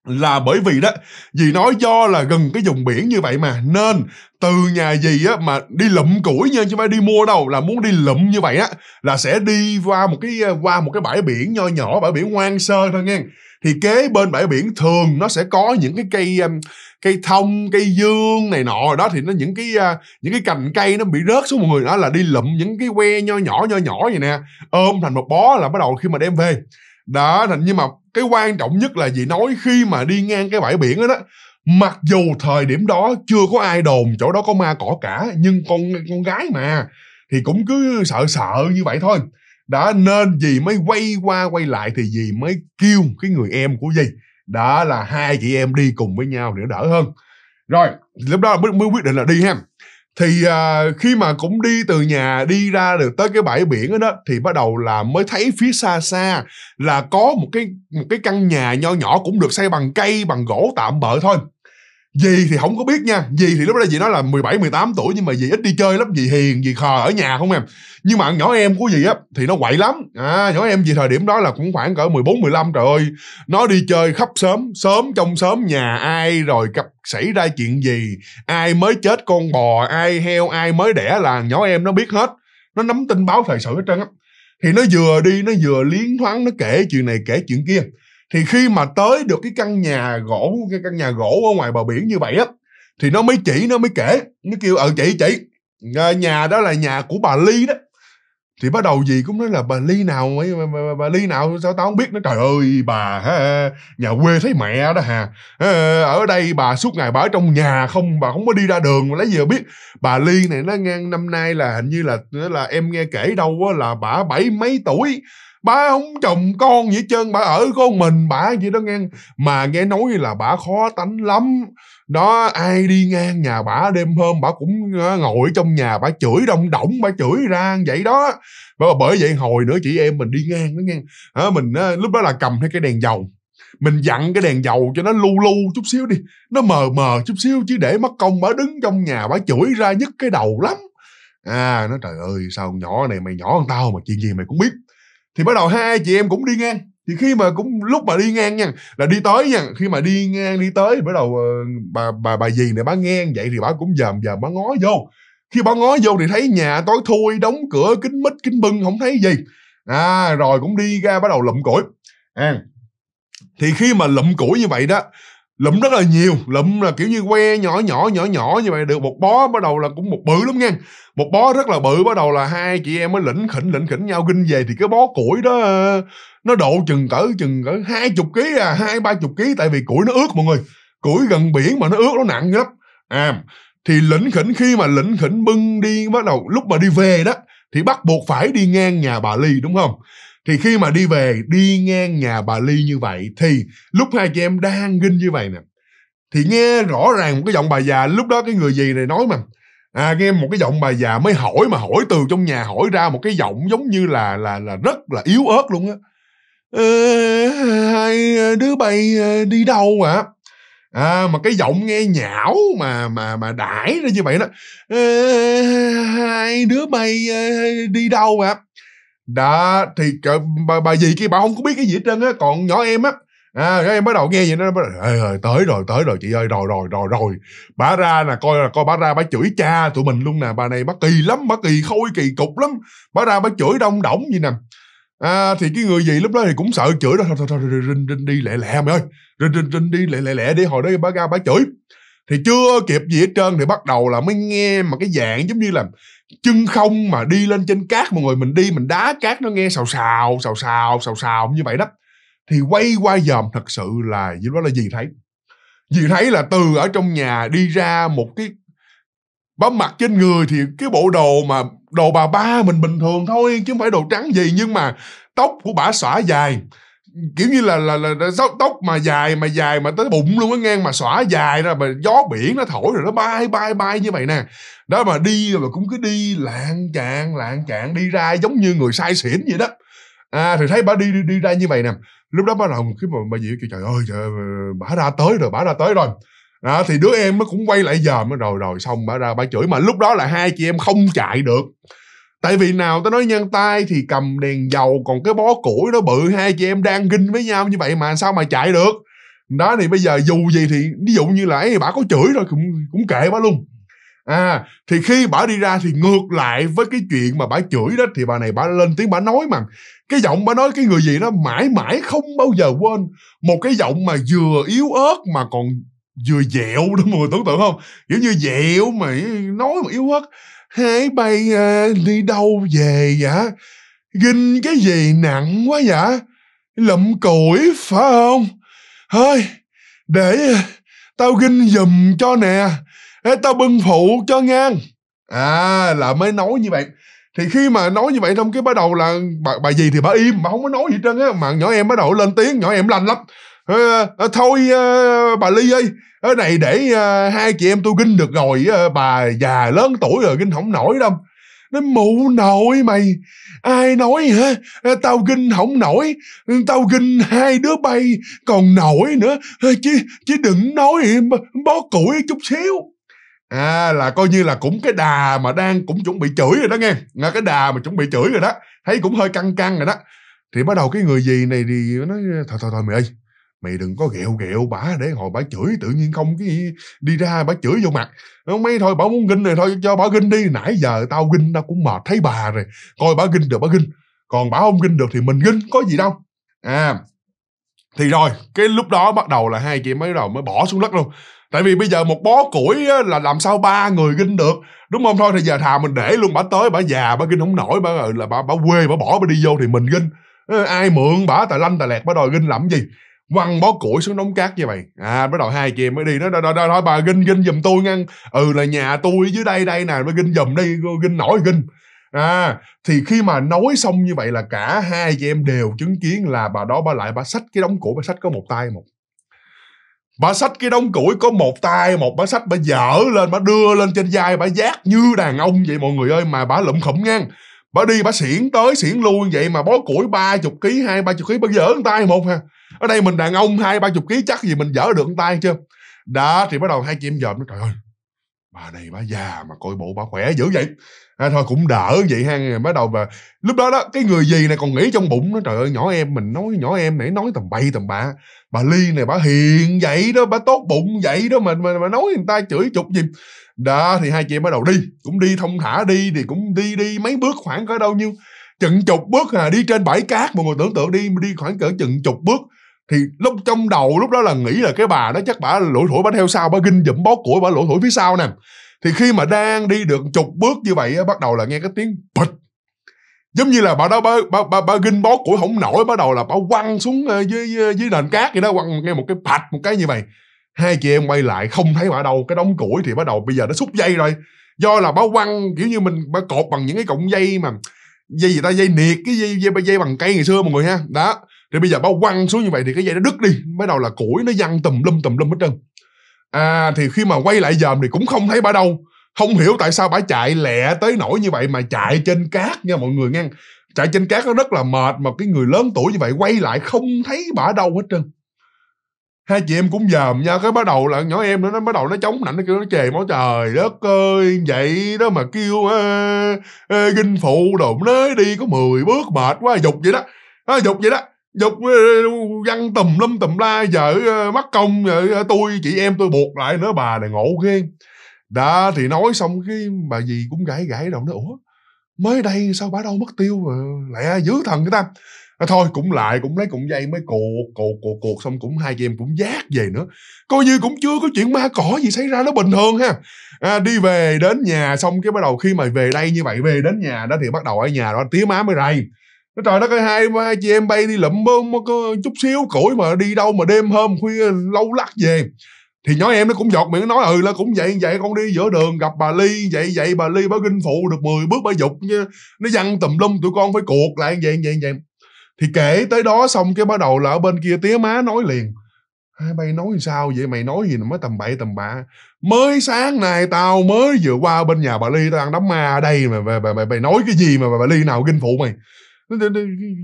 là bởi vì đó dì nói do là gần cái vùng biển như vậy mà nên từ nhà dì á mà đi lụm củi nha chứ không phải đi mua đâu là muốn đi lụm như vậy á là sẽ đi qua một cái qua một cái bãi biển nho nhỏ bãi biển hoang sơ thôi nha, thì kế bên bãi biển thường nó sẽ có những cái cây um, cây thông cây dương này nọ đó thì nó những cái à, những cái cành cây nó bị rớt xuống một người đó là đi lụm những cái que nho nhỏ nho nhỏ vậy nè ôm thành một bó là bắt đầu khi mà đem về đó thành nhưng mà cái quan trọng nhất là gì nói khi mà đi ngang cái bãi biển đó, đó mặc dù thời điểm đó chưa có ai đồn chỗ đó có ma cỏ cả nhưng con con gái mà thì cũng cứ sợ sợ như vậy thôi đó nên gì mới quay qua quay lại thì gì mới kêu cái người em của gì đó là hai chị em đi cùng với nhau để đỡ hơn rồi lúc đó mới, mới quyết định là đi ha thì à, khi mà cũng đi từ nhà đi ra được tới cái bãi biển đó, thì bắt đầu là mới thấy phía xa xa là có một cái một cái căn nhà nho nhỏ cũng được xây bằng cây bằng gỗ tạm bỡ thôi Dì thì không có biết nha Dì thì lúc đó dì nói là 17, 18 tuổi Nhưng mà dì ít đi chơi lắm Dì hiền, dì khờ ở nhà không em Nhưng mà nhỏ em của dì á Thì nó quậy lắm à, Nhỏ em dì thời điểm đó là cũng khoảng cỡ 14, 15 Trời ơi Nó đi chơi khắp sớm Sớm trong sớm nhà ai Rồi cặp xảy ra chuyện gì Ai mới chết con bò Ai heo, ai mới đẻ là nhỏ em nó biết hết Nó nắm tin báo thời sự hết trơn á Thì nó vừa đi, nó vừa liến thoáng Nó kể chuyện này, kể chuyện kia thì khi mà tới được cái căn nhà gỗ cái căn nhà gỗ ở ngoài bờ biển như vậy á thì nó mới chỉ nó mới kể nó kêu ờ chị chị ờ, nhà đó là nhà của bà ly đó thì bắt đầu gì cũng nói là bà ly nào ấy bà, bà, bà ly nào sao tao không biết nó trời ơi bà ha, nhà quê thấy mẹ đó hà ờ, ở đây bà suốt ngày bà ở trong nhà không bà không có đi ra đường mà lấy gì mà biết bà ly này nó ngang năm nay là hình như là là em nghe kể đâu á là bà bảy mấy tuổi bà không chồng con gì hết trơn bà ở con mình bà vậy đó nghe mà nghe nói là bà khó tánh lắm đó ai đi ngang nhà bà đêm hôm bà cũng ờ, ngồi trong nhà bà chửi đông động bà chửi ra vậy đó bởi vậy hồi nữa chị em mình đi ngang đó nghe mình ờ, lúc đó là cầm theo cái đèn dầu mình dặn cái đèn dầu cho nó lu lu chút xíu đi nó mờ mờ chút xíu chứ để mất công bà đứng trong nhà bà chửi ra nhức cái đầu lắm à nó trời ơi sao nhỏ này mày nhỏ hơn tao mà chuyện gì mày cũng biết thì bắt đầu hai chị em cũng đi ngang thì khi mà cũng lúc mà đi ngang nha là đi tới nha khi mà đi ngang đi tới thì bắt đầu ờ, bà bà bà gì này bà ngang vậy thì bà cũng dòm dòm bà ngó vô khi bà ngó vô thì thấy nhà tối thui đóng cửa kính mít kính bưng không thấy gì à rồi cũng đi ra bắt đầu lụm củi à, thì khi mà lụm củi như vậy đó lụm rất là nhiều lụm là kiểu như que nhỏ nhỏ nhỏ nhỏ như vậy được một bó bắt đầu là cũng một bự lắm nha một bó rất là bự bắt đầu là hai chị em mới lĩnh khỉnh lĩnh khỉnh nhau kinh về thì cái bó củi đó ờ, nó độ chừng cỡ chừng cỡ hai chục ký à hai ba chục ký tại vì củi nó ướt mọi người củi gần biển mà nó ướt nó nặng lắm à thì lĩnh khỉnh khi mà lĩnh khỉnh bưng đi bắt đầu lúc mà đi về đó thì bắt buộc phải đi ngang nhà bà ly đúng không thì khi mà đi về đi ngang nhà bà ly như vậy thì lúc hai chị em đang ginh như vậy nè thì nghe rõ ràng một cái giọng bà già lúc đó cái người gì này nói mà à nghe một cái giọng bà già mới hỏi mà hỏi từ trong nhà hỏi ra một cái giọng giống như là là là rất là yếu ớt luôn á à, hai đứa bay ờ, đi đâu ạ à? à, mà cái giọng nghe nhão mà mà mà đãi ra như vậy đó à, hai đứa bay ờ, đi đâu ạ à? đó thì cỡ, bà, bà gì kia bà không có biết cái gì hết trơn á còn nhỏ em á à cái em bắt đầu nghe vậy nó bắt đầu ơi, tới rồi tới rồi chị ơi rồi rồi rồi rồi bà ra nè coi là coi bà ra bà chửi cha tụi mình luôn nè bà này bà kỳ lắm bà kỳ khôi kỳ cục lắm bà ra bà chửi đông đỏng gì nè à, thì cái người gì lúc đó thì cũng sợ chửi đó thôi thôi thôi rinh rinh đi lẹ lẹ mày ơi rinh rinh rinh đi lẹ lẹ lẹ đi hồi đó bà ra bà chửi thì chưa kịp gì hết trơn thì bắt đầu là mới nghe mà cái dạng giống như là chân không mà đi lên trên cát mọi người mình đi mình đá cát nó nghe xào xào xào xào xào xào như vậy đó thì quay qua dòm thật sự là gì đó là gì thấy gì thấy là từ ở trong nhà đi ra một cái bám mặt trên người thì cái bộ đồ mà đồ bà ba mình bình thường thôi chứ không phải đồ trắng gì nhưng mà tóc của bà xõa dài kiểu như là là là, là tóc, tóc mà dài mà dài mà tới bụng luôn á ngang mà xõa dài ra mà gió biển nó thổi rồi nó bay bay bay như vậy nè đó mà đi mà cũng cứ đi lạng chạng lạng chạng đi ra giống như người say xỉn vậy đó à thì thấy bà đi đi, đi ra như vậy nè lúc đó bà lòng cái mà bà diệu kêu trời ơi trời ơi, bà ra tới rồi bà ra tới rồi đó, thì đứa em nó cũng quay lại giờ mới rồi rồi xong bà ra bà chửi mà lúc đó là hai chị em không chạy được tại vì nào tao nói nhân tay thì cầm đèn dầu còn cái bó củi nó bự hai chị em đang ginh với nhau như vậy mà sao mà chạy được đó thì bây giờ dù gì thì ví dụ như là ấy bà có chửi rồi cũng cũng kệ bà luôn à thì khi bà đi ra thì ngược lại với cái chuyện mà bà chửi đó thì bà này bà lên tiếng bà nói mà cái giọng bà nói cái người gì đó mãi mãi không bao giờ quên một cái giọng mà vừa yếu ớt mà còn vừa dẹo đó mọi người tưởng tượng không kiểu như dẹo mà nói mà yếu ớt hễ bay uh, đi đâu về dạ ginh cái gì nặng quá dạ lụm củi phải không thôi để ờ, tao ginh giùm cho nè để tao bưng phụ cho ngang à là mới nói như vậy thì khi mà nói như vậy trong cái bắt đầu là bà, bà gì thì bà im mà không có nói gì trơn á mà nhỏ em bắt đầu lên tiếng nhỏ em lành lắm à, thôi à, bà ly ơi ở này để à, hai chị em tôi ginh được rồi à, bà già lớn tuổi rồi ginh không nổi đâu nó mụ nội mày ai nói hả tao ginh không nổi ừ, tao ginh hai đứa bay còn nổi nữa chứ chứ đừng nói bó củi chút xíu à là coi như là cũng cái đà mà đang cũng chuẩn bị chửi rồi đó nghe là cái đà mà chuẩn bị chửi rồi đó thấy cũng hơi căng căng rồi đó thì bắt đầu cái người gì này thì nói thôi thôi thôi mày ơi mày đừng có ghẹo ghẹo bả để hồi bả chửi tự nhiên không cái đi ra bả chửi vô mặt mấy thôi bả muốn ginh này thôi cho bả ginh đi nãy giờ tao ginh tao cũng mệt thấy bà rồi coi bả ginh được bả ginh còn bả không ginh được thì mình ginh có gì đâu à thì rồi cái lúc đó bắt đầu là hai chị mới đầu mới bỏ xuống đất luôn tại vì bây giờ một bó củi á, là làm sao ba người ginh được đúng không thôi thì giờ thà mình để luôn bả tới bả già bả ginh không nổi bả là bả bả quê bả bỏ bả đi vô thì mình ginh ai mượn bả tài lanh tài lẹt bả đòi ginh làm gì quăng bó củi xuống đống cát như vậy à bắt đầu hai chị em mới đi nó đó đó đó bà ginh ginh giùm tôi ngăn ừ là nhà tôi dưới đây đây nè mới ginh giùm đi ginh nổi ginh à thì khi mà nói xong như vậy là cả hai chị em đều chứng kiến là bà đó bà lại bà xách cái đống củi bà xách có một tay một bà xách cái đống củi có một tay một bà xách bà dở lên bà đưa lên trên vai bà giác như đàn ông vậy mọi người ơi mà bà lụm khụm ngang bà đi bà xiển tới xiển lui vậy mà bó củi ba chục ký hai ba chục ký bà dở tay một ha ở đây mình đàn ông hai ba chục ký chắc gì mình dở được tay chưa đó thì bắt đầu hai chị em dòm nó trời ơi bà này bà già mà coi bộ bà khỏe dữ vậy à, thôi cũng đỡ vậy ha bắt đầu và lúc đó đó cái người gì này còn nghĩ trong bụng nó trời ơi nhỏ em mình nói nhỏ em nãy nói tầm bay tầm bạ bà ly này bà hiền vậy đó bà tốt bụng vậy đó mà mà, mà nói người ta chửi chục gì đó thì hai chị em bắt đầu đi cũng đi thông thả đi thì cũng đi đi mấy bước khoảng cỡ đâu nhiêu chừng chục bước à đi trên bãi cát mọi người tưởng tượng đi đi khoảng cỡ chừng chục bước thì lúc trong đầu lúc đó là nghĩ là cái bà đó chắc bà lủi thổi bà theo sau bà ginh dụm bó củi bà lủi thổi phía sau nè thì khi mà đang đi được chục bước như vậy bắt đầu là nghe cái tiếng bịch giống như là bà đó bà, bà, bà, bà ginh bó củi không nổi bắt đầu là bà quăng xuống ờ, dưới dưới nền cát vậy đó quăng nghe một cái bạch một cái như vậy hai chị em quay lại không thấy bà đâu cái đống củi thì bắt đầu bây giờ nó xúc dây rồi do là bà quăng kiểu như mình bà cột bằng những cái cọng dây mà dây gì ta dây niệt cái dây dây, dây bằng cây ngày xưa mọi người ha đó thì bây giờ bao quăng xuống như vậy thì cái dây nó đứt đi bắt đầu là củi nó văng tùm lum tùm lum hết trơn à thì khi mà quay lại dòm thì cũng không thấy bà đâu không hiểu tại sao bà chạy lẹ tới nổi như vậy mà chạy trên cát nha mọi người nghe chạy trên cát nó rất là mệt mà cái người lớn tuổi như vậy quay lại không thấy bà đâu hết trơn hai chị em cũng dòm nha cái bắt đầu là nhỏ em nó bắt đầu nó chống nạnh nó kêu nó chề máu trời đất ơi vậy đó mà kêu ê, ê, ginh phụ đồ nó đi có 10 bước mệt quá dục vậy đó nó à, dục vậy đó dục ờ, văn tùm lum tùm la vợ ờ, mắc công vợ ờ, tôi chị em tôi buộc lại nữa bà này ngộ ghê đã thì nói xong cái bà gì cũng gãi gãi đầu nó ủa mới đây sao bà đâu mất tiêu mà lẹ dữ thần người ta à, thôi cũng lại cũng lấy cũng dây mới cột cột cột cột xong cũng hai chị em cũng giác về nữa coi như cũng chưa có chuyện ma cỏ gì xảy ra nó bình thường ha à, đi về đến nhà xong cái bắt đầu khi mà về đây như vậy về đến nhà đó thì bắt đầu ở nhà đó tía má mới rầy nó trời đất ơi hai hai chị em bay đi lụm bơm có chút xíu củi mà đi đâu mà đêm hôm khuya lâu lắc về thì nhỏ em nó cũng giọt miệng nói ừ là cũng vậy vậy con đi giữa đường gặp bà ly vậy vậy bà ly bà kinh phụ được 10 bước bà dục nha nó văng tùm lum tụi con phải cuộc lại vậy vậy vậy thì kể tới đó xong cái bắt đầu là ở bên kia tía má nói liền hai bay nói sao vậy mày nói gì mà mới tầm bậy tầm bạ mới sáng nay tao mới vừa qua bên nhà bà ly tao ăn đám ma ở đây mà mày, mày, mày, mày nói cái gì mà bà ly nào kinh phụ mày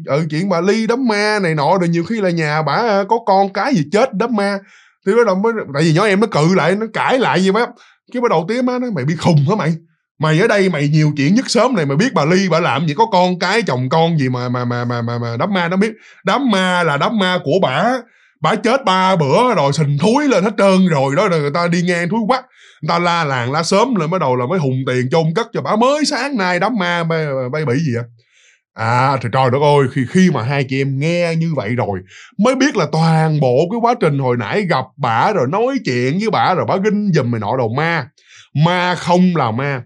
ừ chuyện bà ly đám ma này nọ rồi nhiều khi là nhà bà à, có con cái gì chết đám ma thì bắt đầu mới tại vì nhỏ em nó cự lại nó cãi lại gì má chứ bắt đầu tiếng má nó mày bị khùng hả mày mày ở đây mày nhiều chuyện nhất sớm này mày biết bà ly bà làm gì có con cái chồng con gì mà mà mà mà mà, mà đám ma nó biết đám ma là đám ma của bà bà chết ba bữa rồi sình thúi lên hết trơn rồi đó rồi người ta đi ngang thúi quắc người ta la làng la sớm lên bắt đầu là mới hùng tiền chôn cất cho bà mới sáng nay đám ma bay, bay ờ, bị gì vậy à? À trời trời đất ơi khi, khi mà hai chị em nghe như vậy rồi Mới biết là toàn bộ cái quá trình hồi nãy gặp bà rồi nói chuyện với bà rồi bà ginh giùm mày nọ đầu ma Ma không là ma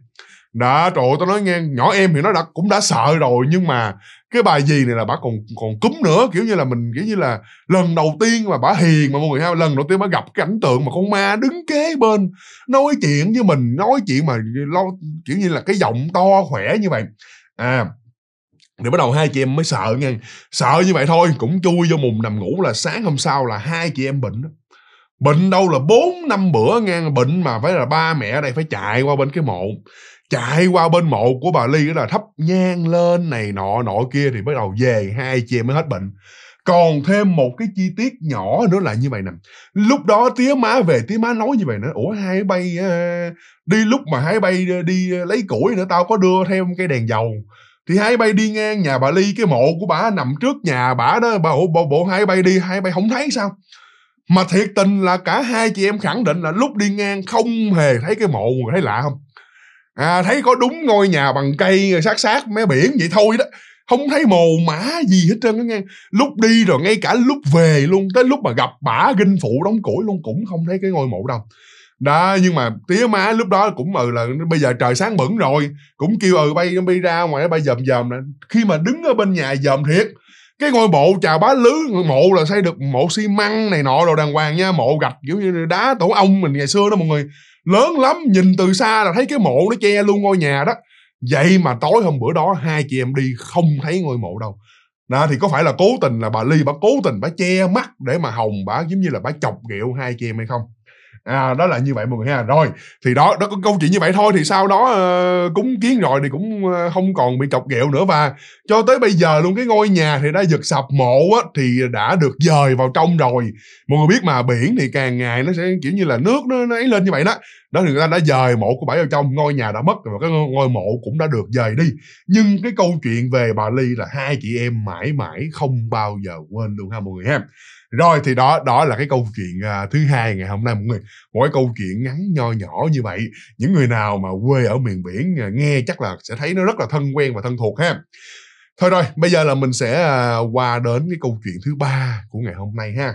Đã trời ơi, tao nói nghe nhỏ em thì nó đã cũng đã sợ rồi Nhưng mà cái bài gì này là bà còn còn cúm nữa Kiểu như là mình kiểu như là lần đầu tiên mà bà hiền mà mọi người ha Lần đầu tiên bà gặp cái cảnh tượng mà con ma đứng kế bên Nói chuyện với mình nói chuyện mà lo kiểu như là cái giọng to khỏe như vậy À thì bắt đầu hai chị em mới sợ nghe sợ như vậy thôi cũng chui vô mùng nằm ngủ là sáng hôm sau là hai chị em bệnh bệnh đâu là bốn năm bữa ngang bệnh mà phải là ba mẹ ở đây phải chạy qua bên cái mộ chạy qua bên mộ của bà ly đó là thắp nhang lên này nọ nọ kia thì bắt đầu về hai chị em mới hết bệnh còn thêm một cái chi tiết nhỏ nữa là như vậy nè lúc đó tía má về tía má nói như vậy nữa ủa hai bay à, đi lúc mà hai bay đi lấy củi nữa tao có đưa thêm cái đèn dầu thì hai bay đi ngang nhà bà ly cái mộ của bà nằm trước nhà bà đó bà bộ, bộ, hai bay đi hai bay không thấy sao mà thiệt tình là cả hai chị em khẳng định là lúc đi ngang không hề thấy cái mộ người thấy lạ không à thấy có đúng ngôi nhà bằng cây rồi sát sát mé biển vậy thôi đó không thấy mồ mã gì hết trơn á nghe lúc đi rồi ngay cả lúc về luôn tới lúc mà gặp bả ginh phụ đóng củi luôn cũng không thấy cái ngôi mộ đâu đó nhưng mà tía má lúc đó cũng ừ là bây giờ trời sáng bẩn rồi cũng kêu ừ bay bay ra ngoài bay dòm dòm khi mà đứng ở bên nhà dòm thiệt cái ngôi mộ chào bá lứ mộ là xây được mộ xi măng này nọ đồ đàng hoàng nha mộ gạch kiểu như đá tổ ong mình ngày xưa đó mọi người lớn lắm nhìn từ xa là thấy cái mộ nó che luôn ngôi nhà đó vậy mà tối hôm bữa đó hai chị em đi không thấy ngôi mộ đâu đó thì có phải là cố tình là bà ly bà cố tình bà che mắt để mà hồng bà giống như là bà chọc ghẹo hai chị em hay không à, đó là như vậy mọi người ha rồi thì đó đó có câu chuyện như vậy thôi thì sau đó uh, cúng kiến rồi thì cũng ờ, không còn bị cọc ghẹo nữa và cho tới bây giờ luôn cái ngôi nhà thì đã giật sập mộ á, thì đã được dời vào trong rồi mọi người biết mà biển thì càng ngày nó sẽ kiểu như là nước nó, nó ấy lên như vậy đó đó thì người ta đã dời mộ của bảy vào trong ngôi nhà đã mất và cái ngôi mộ cũng đã được dời đi nhưng cái câu chuyện về bà ly là hai chị em mãi mãi không bao giờ quên luôn ha mọi người ha rồi thì đó đó là cái câu chuyện uh, thứ hai ngày hôm nay mọi người mỗi câu chuyện ngắn nho nhỏ như vậy những người nào mà quê ở miền biển uh, nghe chắc là sẽ thấy nó rất là thân quen và thân thuộc ha thôi rồi bây giờ là mình sẽ uh, qua đến cái câu chuyện thứ ba của ngày hôm nay ha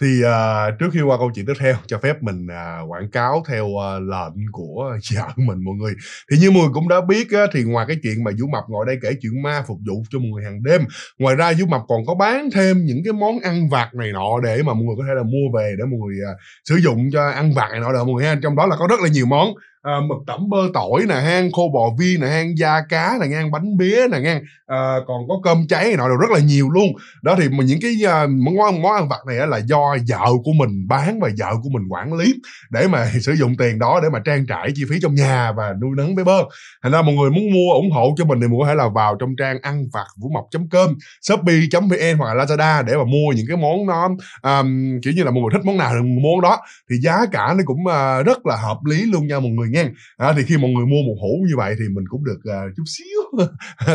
thì à, trước khi qua câu chuyện tiếp theo cho phép mình à, quảng cáo theo à, lệnh của vợ mình mọi người thì như mọi người cũng đã biết á, thì ngoài cái chuyện mà vũ mập ngồi đây kể chuyện ma phục vụ cho mọi người hàng đêm ngoài ra vũ mập còn có bán thêm những cái món ăn vặt này nọ để mà mọi người có thể là mua về để mọi người à, sử dụng cho ăn vặt này nọ được mọi người ha trong đó là có rất là nhiều món à, mực tẩm bơ tỏi nè hang khô bò viên nè hang da cá nè ngang bánh bía nè ngang à, còn có cơm cháy nọ rất là nhiều luôn đó thì mà những cái uh, món món ăn vặt này là do vợ của mình bán và vợ của mình quản lý để mà sử dụng tiền đó để mà trang trải chi phí trong nhà và nuôi nấng bé bơ thành ra mọi người muốn mua ủng hộ cho mình thì mình có thể là vào trong trang ăn vặt vũ mộc com shopee vn hoặc là lazada để mà mua những cái món nó um, kiểu như là mọi người thích món nào thì món đó thì giá cả nó cũng uh, rất là hợp lý luôn nha mọi người nha à, thì khi mọi người mua một hũ như vậy thì mình cũng được à, chút xíu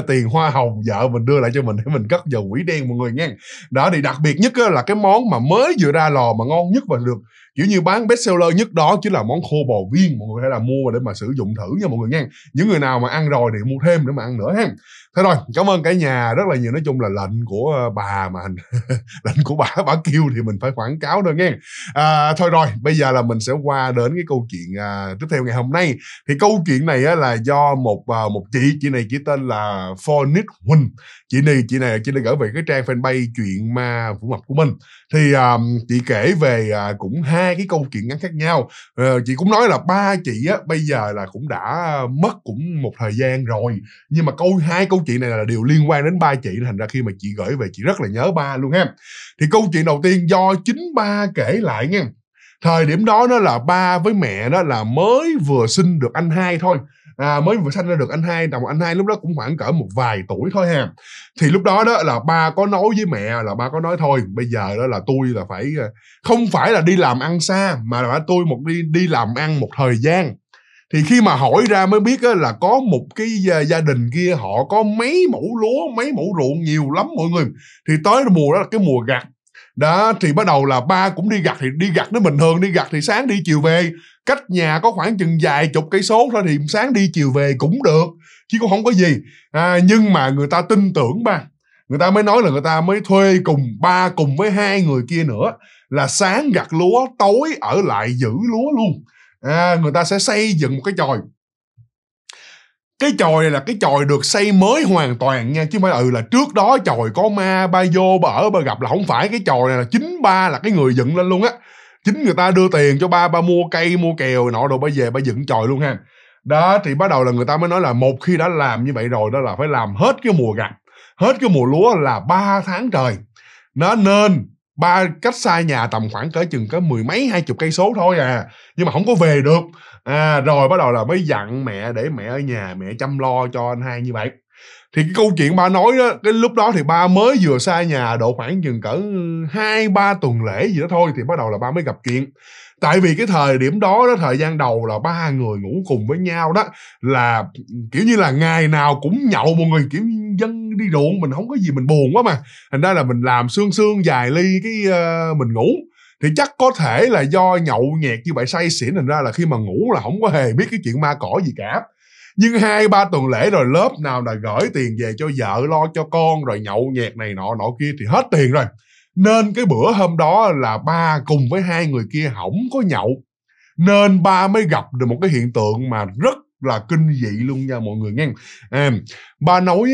tiền hoa hồng vợ mình đưa lại cho mình để mình cất vào quỹ đen mọi người nha đó thì đặc biệt nhất là cái món mà mới vừa ra lò mà ngon nhất và được kiểu như bán bestseller nhất đó chính là món khô bò viên mọi người hãy là mua để mà sử dụng thử nha mọi người nha những người nào mà ăn rồi thì mua thêm để mà ăn nữa ha thế rồi cảm ơn cả nhà rất là nhiều nói chung là lệnh của ờ, bà mà lệnh của bà bà kêu thì mình phải quảng cáo thôi nha à, thôi rồi bây giờ là mình sẽ qua đến cái câu chuyện à, tiếp theo ngày hôm nay thì câu chuyện này á, là do một à, một chị chị này chỉ tên là Fornit Huỳnh chị này chị này chị đã gửi về cái trang fanpage chuyện ma phủ mập của mình thì à, chị kể về à, cũng hai hai cái câu chuyện ngắn khác nhau ờ, chị cũng nói là ba chị á bây giờ là cũng đã ờ, mất cũng một thời gian rồi nhưng mà câu hai câu chuyện này là điều liên quan đến ba chị thành ra khi mà chị gửi về chị rất là nhớ ba luôn ha thì câu chuyện đầu tiên do chính ba kể lại nha thời điểm đó nó là ba với mẹ đó là mới vừa sinh được anh hai thôi à, mới vừa sanh ra được anh hai đồng anh hai lúc đó cũng khoảng cỡ một vài tuổi thôi ha thì lúc đó đó là ba có nói với mẹ là ba có nói thôi bây giờ đó là tôi là phải ờ, không phải là đi làm ăn xa mà là tôi một đi đi làm ăn một thời gian thì khi mà hỏi ra mới biết là có một cái ờ, gia đình kia họ có mấy mẫu lúa mấy mẫu ruộng nhiều lắm mọi người thì tới mùa đó là cái mùa gặt đó thì bắt đầu là ba cũng đi gặt thì đi gặt nó bình thường đi gặt thì sáng đi chiều về cách nhà có khoảng chừng vài chục cây số thôi thì sáng đi chiều về cũng được chứ cũng không có gì à, nhưng mà người ta tin tưởng ba người ta mới nói là người ta mới thuê cùng ba cùng với hai người kia nữa là sáng gặt lúa tối ở lại giữ lúa luôn à, người ta sẽ xây dựng một cái chòi cái chòi này là cái chòi được xây mới hoàn toàn nha chứ không ừ là trước đó chòi có ma ba vô bà ở bà gặp là không phải cái chòi này là chính ba là cái người dựng lên luôn á chính người ta đưa tiền cho ba ba mua cây mua kèo nọ đồ ba về ba dựng chòi luôn ha đó thì bắt đầu là người ta mới nói là một khi đã làm như vậy rồi đó là phải làm hết cái mùa gặt hết cái mùa lúa là ba tháng trời nó nên ba cách xa nhà tầm khoảng cỡ chừng có mười mấy hai chục cây số thôi à nhưng mà không có về được à, rồi bắt đầu là mới dặn mẹ để mẹ ở nhà mẹ chăm lo cho anh hai như vậy thì cái câu chuyện ba nói đó cái lúc đó thì ba mới vừa xa nhà độ khoảng chừng cỡ hai ba tuần lễ gì đó thôi thì bắt đầu là ba mới gặp chuyện tại vì cái thời điểm đó đó thời gian đầu là ba người ngủ cùng với nhau đó là kiểu như là ngày nào cũng nhậu một người kiểu dân đi ruộng mình không có gì mình buồn quá mà thành ra là mình làm xương xương dài ly cái uh, mình ngủ thì chắc có thể là do nhậu nhẹt như vậy say xỉn thành ra là khi mà ngủ là không có hề biết cái chuyện ma cỏ gì cả nhưng hai ba tuần lễ rồi lớp nào là gửi tiền về cho vợ lo cho con rồi nhậu nhẹt này nọ nọ kia thì hết tiền rồi nên cái bữa hôm đó là ba cùng với hai người kia hỏng có nhậu nên ba mới gặp được một cái hiện tượng mà rất là kinh dị luôn nha mọi người nghe à, ba nói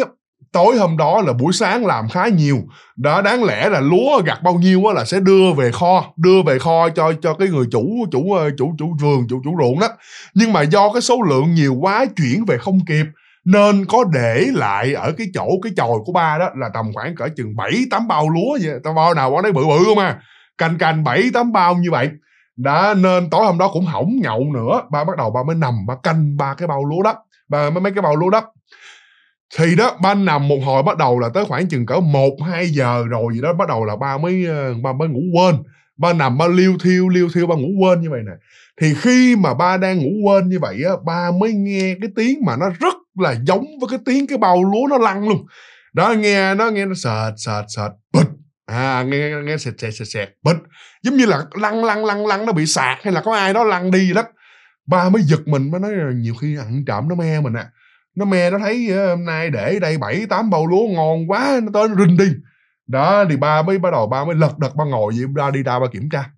tối hôm đó là buổi sáng làm khá nhiều đó đáng lẽ là lúa gặt bao nhiêu là sẽ đưa về kho đưa về kho cho cho cái người chủ chủ ờ, chủ chủ vườn chủ chủ ruộng đó nhưng mà do cái số lượng nhiều quá chuyển về không kịp nên có để lại ở cái chỗ cái chòi của ba đó là tầm khoảng cỡ chừng bảy tám bao lúa vậy tao bao nào bao đấy bự bự không à canh canh bảy tám bao như vậy đã nên tối hôm đó cũng hỏng nhậu nữa ba bắt đầu ba mới nằm ba canh ba cái bao lúa đất ba mấy mấy cái bao lúa đất thì đó ba nằm một hồi bắt đầu là tới khoảng chừng cỡ một hai giờ rồi gì đó bắt đầu là ba mới ờ, ba mới ngủ quên ba nằm ba liêu thiêu liêu thiêu ba ngủ quên như vậy nè thì khi mà ba đang ngủ quên như vậy á ba mới nghe cái tiếng mà nó rất là giống với cái tiếng cái bao lúa nó lăn luôn đó nghe nó nghe nó sệt sệt sệt bịch à nghe nghe, sệt sệt sệt sệt bịch giống như là lăn lăn lăn lăn nó bị sạc hay là có ai đó lăn đi đó ba mới giật mình mới nói nhiều khi ăn trộm nó me mình à nó me nó thấy ờ, hôm nay để đây bảy tám bao lúa ngon quá nó tới nó rinh đi đó thì ba mới bắt đầu ba mới lật đật ba ngồi vậy ba đi ra ba kiểm tra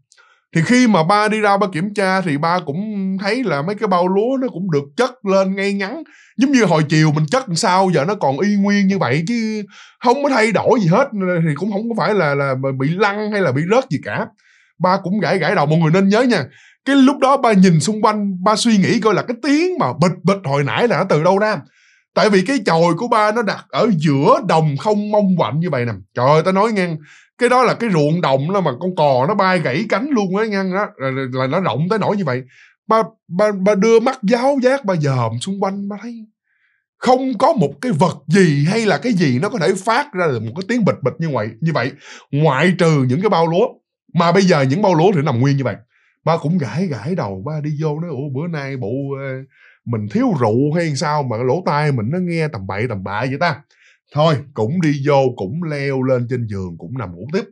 thì khi mà ba đi ra ba kiểm tra thì ba cũng thấy là mấy cái bao lúa nó cũng được chất lên ngay ngắn giống như hồi chiều mình chất làm sao giờ nó còn y nguyên như vậy chứ không có thay đổi gì hết thì cũng không có phải là là bị lăn hay là bị rớt gì cả ba cũng gãi gãi đầu mọi người nên nhớ nha cái lúc đó ba nhìn xung quanh ba suy nghĩ coi là cái tiếng mà bịch bịch hồi nãy là nó từ đâu ra tại vì cái chòi của ba nó đặt ở giữa đồng không mong quạnh như vậy nè trời ơi ta nói ngang cái đó là cái ruộng đồng đó mà con cò nó bay gãy cánh luôn á ngang đó là, là nó rộng tới nỗi như vậy ba ba ba đưa mắt giáo giác ba dòm xung quanh ba thấy không có một cái vật gì hay là cái gì nó có thể phát ra được một cái tiếng bịch bịch như vậy như vậy ngoại trừ những cái bao lúa mà bây giờ những bao lúa thì nằm nguyên như vậy ba cũng gãi gãi đầu ba đi vô nói ủa bữa nay bộ ờ, mình thiếu rượu hay sao mà cái lỗ tai mình nó nghe tầm bậy tầm bạ vậy ta thôi cũng đi vô cũng leo lên trên giường cũng nằm ngủ tiếp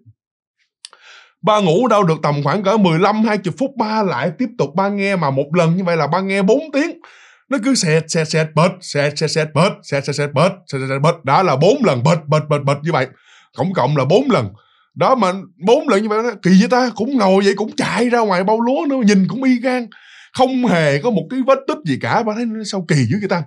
ba ngủ đâu được tầm khoảng cỡ 15 20 phút ba lại tiếp tục ba nghe mà một lần như vậy là ba nghe 4 tiếng nó cứ sẹt sẹt sẹt bệt sẹt sẹt sẹt bệt sẹt sẹt sẹt bệt sẹt sẹt bệt đã là bốn lần bệt bệt bệt bệt như vậy tổng cộng là bốn lần đó mà bốn lần như vậy đó, kỳ vậy ta cũng ngồi vậy cũng chạy ra ngoài bao lúa nữa nhìn cũng y gan không hề có một cái vết tích gì cả bà thấy nó sao kỳ dữ vậy ta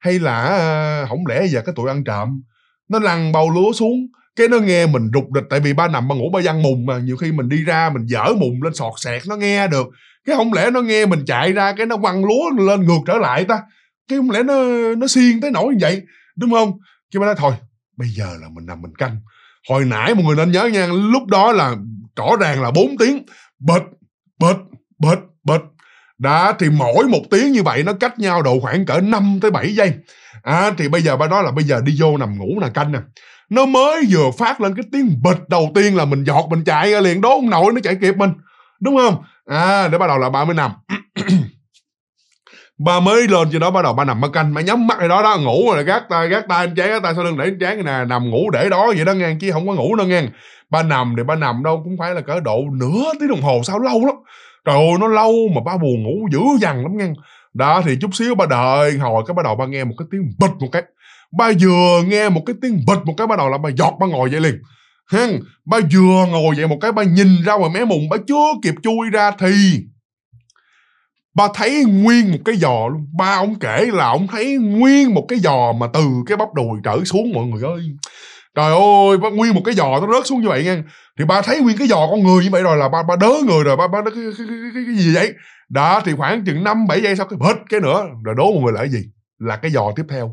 hay là không à, lẽ giờ cái tụi ăn trộm nó lăn bầu lúa xuống cái nó nghe mình rụt địch tại vì ba nằm ba ngủ ba văn mùng mà nhiều khi mình đi ra mình dở mùng lên sọt sẹt nó nghe được cái không lẽ nó nghe mình chạy ra cái nó quăng lúa lên ngược trở lại ta cái không lẽ nó nó xiên tới nổi như vậy đúng không cái ba nói thôi bây giờ là mình nằm mình canh hồi nãy mọi người nên nhớ nha lúc đó là rõ ràng là 4 tiếng bịch bịch bịch bịch đó thì mỗi một tiếng như vậy nó cách nhau độ khoảng cỡ 5 tới 7 giây à, thì bây giờ ba nói là bây giờ đi vô nằm ngủ là canh nè nó mới vừa phát lên cái tiếng bịch đầu tiên là mình giọt mình chạy ra liền đố ông nội nó chạy kịp mình đúng không à để bắt đầu là ba mới nằm ba mới lên trên đó bắt đầu ba nằm ba canh mà nhắm mắt ở đó đó ngủ rồi gác tay gác tay anh chán gác tay sau lưng để anh chán nè nằm ngủ để đó vậy đó ngang chứ không có ngủ đâu ngang ba nằm thì ba nằm đâu cũng phải là cỡ độ nửa tiếng đồng hồ sao lâu lắm trời ơi nó lâu mà ba buồn ngủ dữ dằn lắm nghe đó thì chút xíu ba đợi hồi cái bắt đầu ba nghe một cái tiếng bịch một cái ba vừa nghe một cái tiếng bịch một cái bắt đầu là ba giọt ba ngồi dậy liền hen ba vừa ngồi dậy một cái ba nhìn ra ngoài mé mùng ba chưa kịp chui ra thì ba thấy nguyên một cái giò luôn ba ông kể là ông thấy nguyên một cái giò mà từ cái bắp đùi trở xuống mọi người ơi trời ơi ba nguyên một cái giò nó rớt xuống như vậy nghe thì ba thấy nguyên cái giò con người như vậy rồi là ba ba đớ người rồi ba ba cái, cái, cái, cái, cái gì vậy đã thì khoảng chừng năm bảy giây sau cái bịch cái nữa rồi đố một người là cái gì là cái giò tiếp theo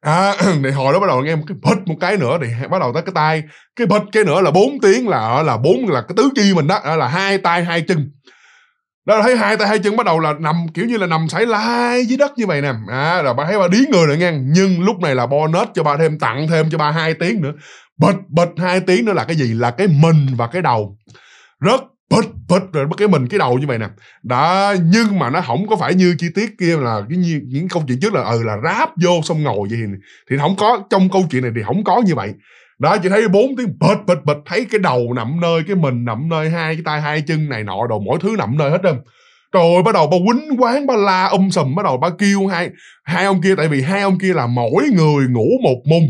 à, thì hồi đó bắt đầu nghe một cái bịch một cái nữa thì bắt đầu tới cái tay cái bịch cái nữa là bốn tiếng là là bốn là cái tứ chi mình đó là hai tay hai chân đó là thấy hai tay hai chân bắt đầu là nằm kiểu như là nằm sải lai dưới đất như vậy nè à, rồi ba thấy ba đí người rồi nghe nhưng lúc này là bonus cho ba thêm tặng thêm cho ba hai tiếng nữa bịch bịch hai tiếng nữa là cái gì là cái mình và cái đầu rất bịch bịch rồi cái mình cái đầu như vậy nè đã nhưng mà nó không có phải như chi tiết kia là cái như những câu chuyện trước là ừ là ráp vô xong ngồi vậy thì, thì không có trong câu chuyện này thì không có như vậy đó chị thấy bốn tiếng bịch bịch bịch thấy cái đầu nằm nơi cái mình nằm nơi hai cái tay hai chân này nọ đồ mỗi thứ nằm nơi hết trơn rồi bắt đầu ba quýnh quán ba la um sùm bắt đầu ba kêu hai hai ông kia tại vì hai ông kia là mỗi người ngủ một mùng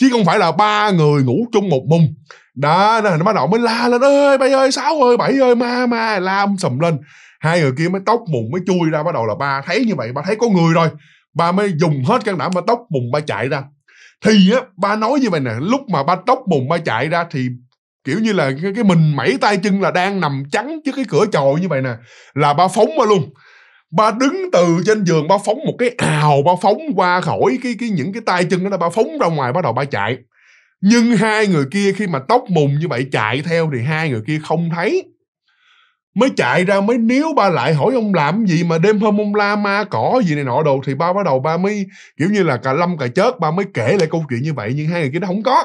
chứ không phải là ba người ngủ chung một mùng đó nên nó bắt đầu mới la lên ơi bay ơi sáu ơi bảy ơi ma ma la um sùm lên hai người kia mới tóc mùng mới chui ra bắt đầu là ba thấy như vậy ba thấy có người rồi ba mới dùng hết can đảm ba tóc mùng ba chạy ra thì á ba nói như vậy nè lúc mà ba tóc mùng ba chạy ra thì kiểu như là cái, cái mình mẩy tay chân là đang nằm trắng trước cái cửa chòi như vậy nè là ba phóng ba luôn ba đứng từ trên giường ba phóng một cái ào ba phóng qua khỏi cái cái những cái tay chân đó là ba phóng ra ngoài bắt đầu ba chạy nhưng hai người kia khi mà tóc mùng như vậy chạy theo thì hai người kia không thấy mới chạy ra mới níu ba lại hỏi ông làm gì mà đêm hôm ông la ma cỏ gì này nọ đồ thì ba bắt đầu ba mới kiểu như là cà lâm cà chớt ba mới kể lại câu chuyện như vậy nhưng hai người kia nó không có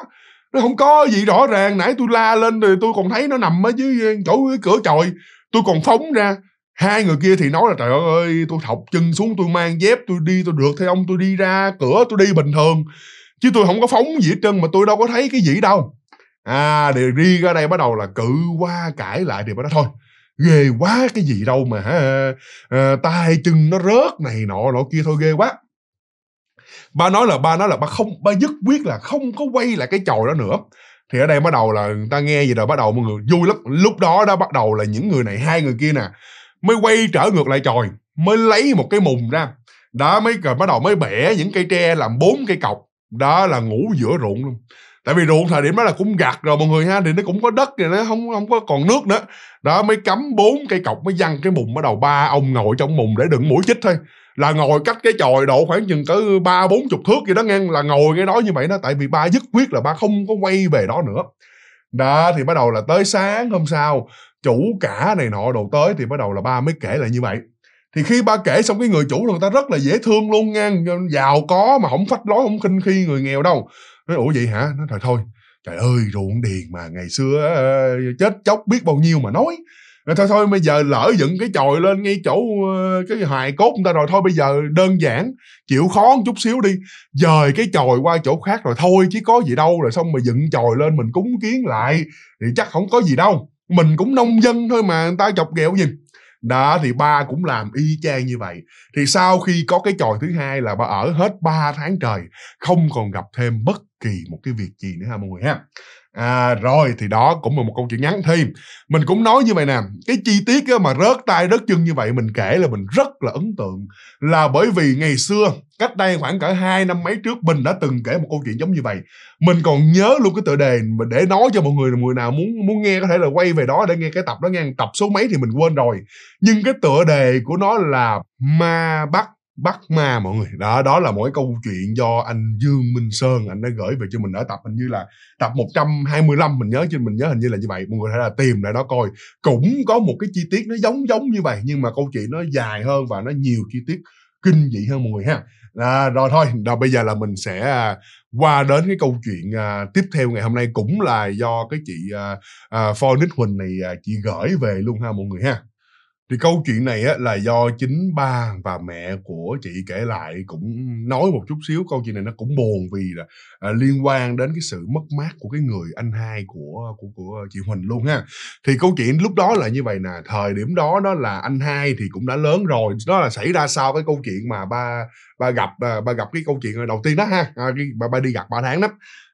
nó không có gì rõ ràng nãy tôi la lên rồi tôi còn thấy nó nằm ở dưới ờ, chỗ cái cửa chòi tôi còn phóng ra hai người kia thì nói là trời ơi tôi thọc chân xuống tôi mang dép tôi đi tôi được theo ông tôi đi ra cửa tôi đi bình thường chứ tôi không có phóng gì hết trơn mà tôi đâu có thấy cái gì đâu à thì đi ra đây bắt đầu là cự qua cãi lại thì bắt đầu thôi ghê quá cái gì đâu mà hả à, tay chân nó rớt này nọ nọ kia thôi ghê quá ba nói là ba nói là ba không ba nhất quyết là không có quay lại cái chòi đó nữa thì ở đây bắt đầu là người ta nghe gì rồi bắt đầu mọi người vui lắm lúc đó đã bắt đầu là những người này hai người kia nè mới quay trở ngược lại chòi mới lấy một cái mùng ra đó mới rồi bắt đầu mới bẻ những cây tre làm bốn cây cọc đó là ngủ giữa ruộng luôn tại vì ruộng thời điểm đó là cũng gạt rồi mọi người ha thì nó cũng có đất thì nó không không có còn nước nữa đó mới cắm bốn cây cọc mới văng cái mùng bắt đầu ba ông ngồi trong mùng để đựng mũi chích thôi là ngồi cách cái chòi độ khoảng chừng cỡ ba bốn chục thước gì đó ngang là ngồi cái đó như vậy đó tại vì ba dứt quyết là ba không có quay về đó nữa đó thì bắt đầu là tới sáng hôm sau chủ cả này nọ đồ tới thì bắt đầu là ba mới kể lại như vậy thì khi ba kể xong cái người chủ người ta rất là dễ thương luôn nha giàu có mà không phách lối không khinh khi người nghèo đâu nói ủa vậy hả nó thôi thôi trời ơi ruộng điền mà ngày xưa chết chóc biết bao nhiêu mà nói thôi thôi bây giờ lỡ dựng cái chòi lên ngay chỗ ờ, cái hài cốt người ta rồi thôi bây giờ đơn giản chịu khó một chút xíu đi dời cái chòi qua chỗ khác rồi thôi chứ có gì đâu rồi xong mà dựng chòi lên mình cúng kiến lại thì chắc không có gì đâu mình cũng nông dân thôi mà người ta chọc ghẹo gì đó thì ba cũng làm y chang như vậy thì sau khi có cái tròi thứ hai là ba ở hết 3 tháng trời không còn gặp thêm bất kỳ một cái việc gì nữa ha mọi người ha à, rồi thì đó cũng là một câu chuyện ngắn thêm mình cũng nói như vậy nè cái chi tiết mà rớt tay rớt chân như vậy mình kể là mình rất là ấn tượng là bởi vì ngày xưa cách đây khoảng cỡ hai năm mấy trước mình đã từng kể một câu chuyện giống như vậy mình còn nhớ luôn cái tựa đề mình để nói cho mọi người người nào muốn muốn nghe có thể là quay về đó để nghe cái tập đó nghe tập số mấy thì mình quên rồi nhưng cái tựa đề của nó là ma bắt bắt ma mọi người đó đó là mỗi câu chuyện do anh Dương Minh Sơn anh đã gửi về cho mình ở tập hình như là tập 125 mình nhớ trên mình nhớ hình như là như vậy mọi người hãy là tìm lại đó coi cũng có một cái chi tiết nó giống giống như vậy nhưng mà câu chuyện nó dài hơn và nó nhiều chi tiết kinh dị hơn mọi người ha à, rồi thôi rồi bây giờ là mình sẽ à, qua đến cái câu chuyện à, tiếp theo ngày hôm nay cũng là do cái chị à, à, Phonic Huỳnh này à, chị gửi về luôn ha mọi người ha thì câu chuyện này á, là do chính ba và mẹ của chị kể lại cũng nói một chút xíu câu chuyện này nó cũng buồn vì là à, liên quan đến cái sự mất mát của cái người anh hai của của của chị Huỳnh luôn ha thì câu chuyện lúc đó là như vậy nè thời điểm đó đó là anh hai thì cũng đã lớn rồi đó là xảy ra sau cái câu chuyện mà ba ba gặp à, ba gặp cái câu chuyện đầu tiên đó ha à, ba, ba đi gặp ba tháng đó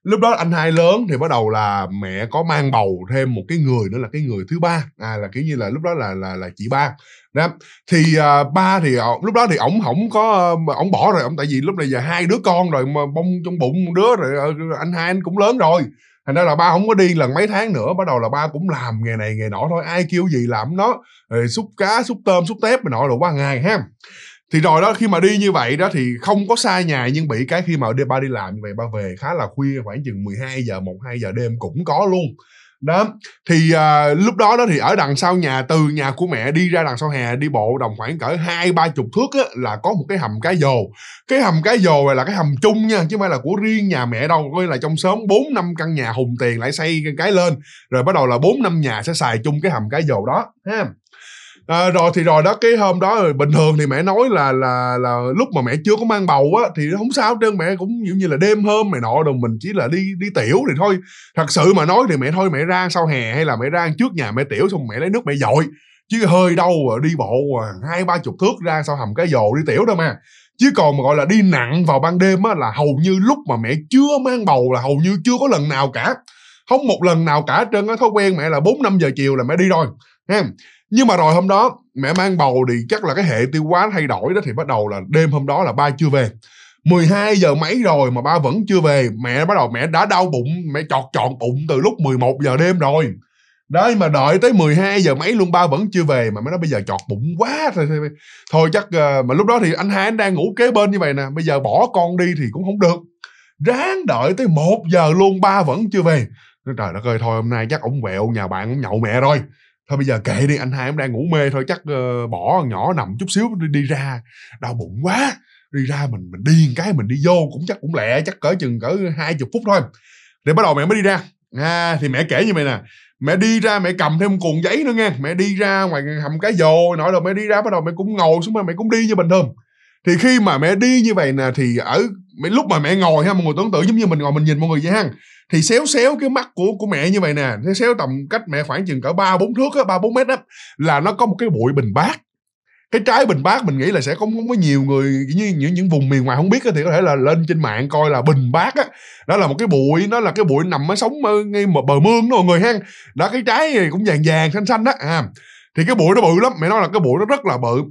lúc đó anh hai lớn thì bắt đầu là mẹ có mang bầu thêm một cái người nữa là cái người thứ ba à là kiểu như là lúc đó là là là chị ba đó thì uh, ba thì uh, lúc đó thì ổng không có ờ, ổng uh, bỏ rồi ổng tại vì lúc này giờ hai đứa con rồi mà bông trong bụng một đứa rồi uh, anh hai anh cũng lớn rồi thành ra là ba không có đi lần mấy tháng nữa bắt đầu là ba cũng làm ngày này ngày nọ thôi ai kêu gì làm nó rồi xúc cá xúc tôm xúc tép này nọ đồ ba ngày ha thì rồi đó khi mà đi như vậy đó thì không có xa nhà nhưng bị cái khi mà đi ba đi làm như vậy ba về khá là khuya khoảng chừng 12 giờ một hai giờ đêm cũng có luôn đó thì à, lúc đó đó thì ở đằng sau nhà từ nhà của mẹ đi ra đằng sau hè đi bộ đồng khoảng cỡ hai ba chục thước á, là có một cái hầm cá dồ cái hầm cá dồ này là cái hầm chung nha chứ không phải là của riêng nhà mẹ đâu coi là trong xóm bốn năm căn nhà hùng tiền lại xây cái lên rồi bắt đầu là bốn năm nhà sẽ xài chung cái hầm cá dồ đó ha à, rồi thì rồi đó cái hôm đó bình thường thì mẹ nói là là là lúc mà mẹ chưa có mang bầu á thì không sao trơn mẹ cũng như như là đêm hôm mày nọ rồi mình chỉ là đi đi tiểu thì thôi thật sự mà nói thì mẹ thôi mẹ ra sau hè hay là mẹ ra trước nhà mẹ tiểu xong mẹ lấy nước mẹ dội chứ hơi đâu à, đi bộ à, hai ba chục thước ra sau hầm cái dồ đi tiểu đâu mà chứ còn mà gọi là đi nặng vào ban đêm á là hầu như lúc mà mẹ chưa mang bầu là hầu như chưa có lần nào cả không một lần nào cả trên cái thói quen mẹ là bốn năm giờ chiều là mẹ đi rồi ha nhưng mà rồi hôm đó mẹ mang bầu thì chắc là cái hệ tiêu hóa thay đổi đó thì bắt đầu là đêm hôm đó là ba chưa về 12 giờ mấy rồi mà ba vẫn chưa về mẹ bắt đầu mẹ đã đau bụng mẹ chọt chọn bụng từ lúc 11 giờ đêm rồi đấy mà đợi tới 12 giờ mấy luôn ba vẫn chưa về mà mới nói bây giờ chọt bụng quá thôi, thôi, thôi chắc ờ, mà lúc đó thì anh hai anh đang ngủ kế bên như vậy nè bây giờ bỏ con đi thì cũng không được ráng đợi tới 1 giờ luôn ba vẫn chưa về trời đất ơi thôi hôm nay chắc ổng quẹo nhà bạn ổng nhậu mẹ rồi thôi bây giờ kệ đi anh hai em đang ngủ mê thôi chắc uh, bỏ nhỏ nằm chút xíu đi, đi ra đau bụng quá đi ra mình mình đi một cái mình đi vô cũng chắc cũng lẹ chắc cỡ chừng cỡ hai chục phút thôi để bắt đầu mẹ mới đi ra à, thì mẹ kể như mày nè mẹ đi ra mẹ cầm thêm cuộn giấy nữa nghe mẹ đi ra ngoài hầm cái dồ nọ rồi mẹ đi ra bắt đầu mẹ cũng ngồi xuống mẹ cũng đi như bình thường thì khi mà mẹ đi như vậy nè thì ở lúc mà mẹ ngồi ha mọi người tưởng tượng giống như mình ngồi mình nhìn mọi người vậy ha thì xéo xéo cái mắt của của mẹ như vậy nè xéo xéo tầm cách mẹ khoảng chừng cỡ ba bốn thước á ba bốn mét á là nó có một cái bụi bình bát cái trái bình bát mình nghĩ là sẽ không không có nhiều người như những những vùng miền ngoài không biết thì có thể là lên trên mạng coi là bình bát á đó. là một cái bụi nó là cái bụi nằm ở sống ngay bờ mương đó mọi người ha đó cái trái cũng vàng vàng xanh xanh đó à thì cái bụi nó bự lắm mẹ nói là cái bụi nó rất là bự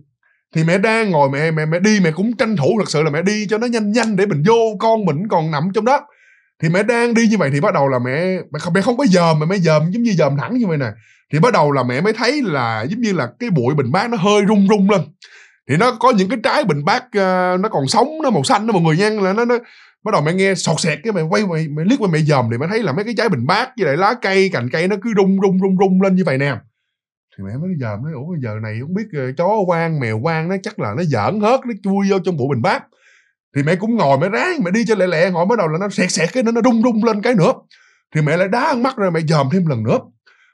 thì mẹ đang ngồi mẹ mẹ mẹ đi mẹ cũng tranh thủ thật sự là mẹ đi cho nó nhanh nhanh để mình vô con mình còn nằm trong đó thì mẹ đang đi như vậy thì bắt đầu là mẹ mẹ không mẹ không có dòm mẹ mới dòm giống như dòm thẳng như vậy nè thì bắt đầu là mẹ mới thấy là giống như là cái bụi bình bát nó hơi rung rung lên thì nó có những cái trái bình bát uh, nó còn sống nó màu xanh đó mọi người nhăn là nó, nó bắt đầu mẹ nghe sọt sẹt cái mẹ quay mẹ, mẹ liếc qua mẹ dòm thì mẹ thấy là mấy cái trái bình bát với lại lá cây cành cây nó cứ rung rung rung rung lên như vậy nè thì mẹ mới giờ nói ủa giờ này không biết ờ, chó quan mèo quan nó chắc là nó giỡn hết nó chui vô trong bụi bình bát thì mẹ cũng ngồi mẹ ráng mẹ đi cho lẹ lẹ ngồi mới đầu là nó sẹt sẹt cái nó, nó rung đung lên cái nữa thì mẹ lại đá ăn mắt rồi mẹ dòm thêm lần nữa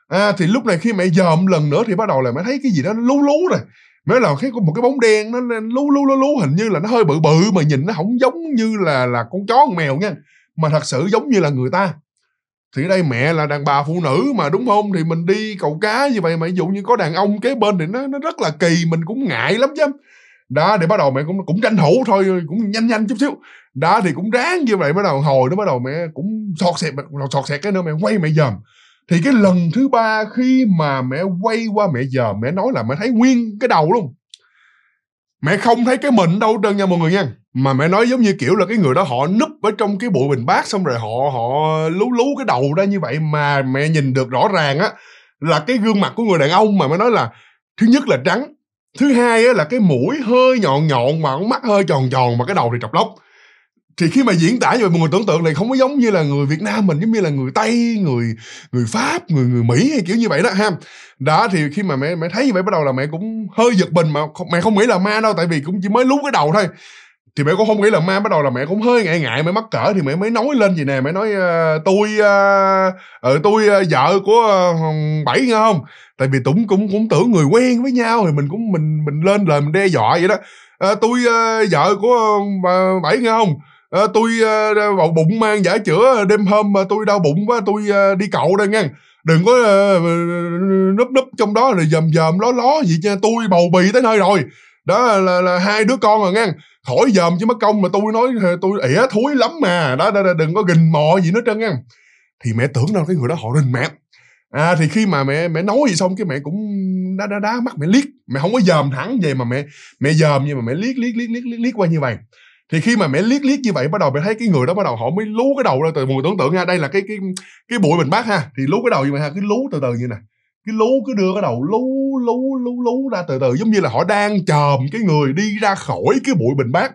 à, thì lúc này khi mẹ dòm lần nữa thì bắt đầu là mẹ thấy cái gì đó nó lú lú rồi mới là cái một cái bóng đen nó lú lú lú lú hình như là nó hơi bự bự mà nhìn nó không giống như là là con chó con mèo nha mà thật sự giống như là người ta thì đây mẹ là đàn bà phụ nữ mà đúng không thì mình đi cầu cá như vậy mà ví dụ như có đàn ông kế bên thì nó nó rất là kỳ mình cũng ngại lắm chứ đó để bắt đầu mẹ cũng cũng tranh thủ thôi cũng nhanh nhanh chút xíu đó thì cũng ráng như vậy bắt đầu hồi nó bắt đầu mẹ cũng sọt sẹt sọt sẹt cái nữa mẹ quay mẹ dòm thì cái lần thứ ba khi mà mẹ quay qua mẹ giờ mẹ nói là mẹ thấy nguyên cái đầu luôn mẹ không thấy cái mình đâu trơn nha mọi người nha mà mẹ nói giống như kiểu là cái người đó họ núp ở trong cái bụi bình bát xong rồi họ họ lú lú cái đầu ra như vậy mà mẹ nhìn được rõ ràng á là cái gương mặt của người đàn ông mà mẹ nói là thứ nhất là trắng thứ hai á là cái mũi hơi nhọn nhọn mà con mắt hơi tròn tròn mà cái đầu thì trọc lóc thì khi mà diễn tả như vậy mọi người tưởng tượng này không có giống như là người Việt Nam mình giống như là người Tây người người Pháp người người Mỹ hay kiểu như vậy đó ha đó thì khi mà mẹ mẹ thấy như vậy bắt đầu là mẹ cũng hơi giật mình mà mẹ không nghĩ là ma đâu tại vì cũng chỉ mới lú cái đầu thôi thì mẹ cũng không nghĩ là ma bắt đầu là mẹ cũng hơi ngại ngại mẹ mắc cỡ thì mẹ mới nói lên gì nè mẹ nói ờ, tôi ờ, ờ tôi ờ, vợ của bảy nghe không tại vì tụng cũng cũng tưởng người quen với nhau thì mình cũng mình mình lên lời mình đe dọa vậy đó à, tôi vợ của bảy nghe không à, tôi à, vào bụng mang giả chữa ờ, đêm hôm mà tôi đau bụng quá tôi à, đi cậu đây nghe đừng có à, núp núp trong đó rồi dầm dầm ló ló gì nha tôi bầu bì tới nơi rồi đó là, là hai đứa con rồi nghe khỏi dòm chứ mất công mà tôi nói tôi ỉa thúi lắm mà đó, đó, đó đừng có gình mò gì nữa trơn nha thì mẹ tưởng đâu cái người đó họ rình mẹ à thì khi mà mẹ mẹ nói gì xong cái mẹ cũng đá đá đá mắt mẹ liếc mẹ không có dòm thẳng về mà mẹ mẹ dòm nhưng mà mẹ liếc liếc liếc liếc liếc, liếc qua như vậy thì khi mà mẹ liếc liếc như vậy bắt đầu mẹ thấy cái người đó bắt đầu họ mới lú cái đầu ra từ mùi tưởng tượng ha đây là cái cái cái bụi mình bắt ha thì lú cái đầu như vậy ha cứ lú từ từ như nè cái lú cứ đưa cái đầu lú lú lú lú ra từ từ giống như là họ đang chòm cái người đi ra khỏi cái bụi bình bát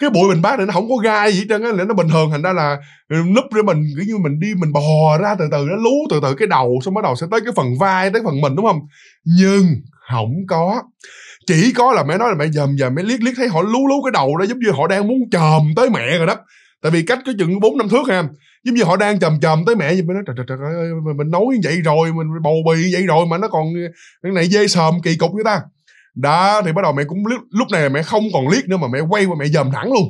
cái bụi bình bát này nó không có gai gì hết trơn á nó bình thường thành ra là ừ, núp để mình cứ như mình đi mình bò ra từ từ nó lú từ từ cái đầu xong bắt đầu sẽ tới cái phần vai tới phần mình đúng không nhưng không có chỉ có là mẹ nói là mẹ dầm dầm mẹ liếc liếc thấy họ lú lú cái đầu đó giống như họ đang muốn chồm tới mẹ rồi đó tại vì cách cái chừng bốn năm thước ha giống như họ đang chầm chầm tới mẹ gì mới nói trời trời ơi mình nói như vậy rồi mình bầu bì như vậy rồi mà nó còn cái này dê sờm kỳ cục như ta đó thì bắt đầu mẹ cũng lúc, lúc này mẹ không còn liếc nữa mà mẹ quay qua mẹ dầm thẳng luôn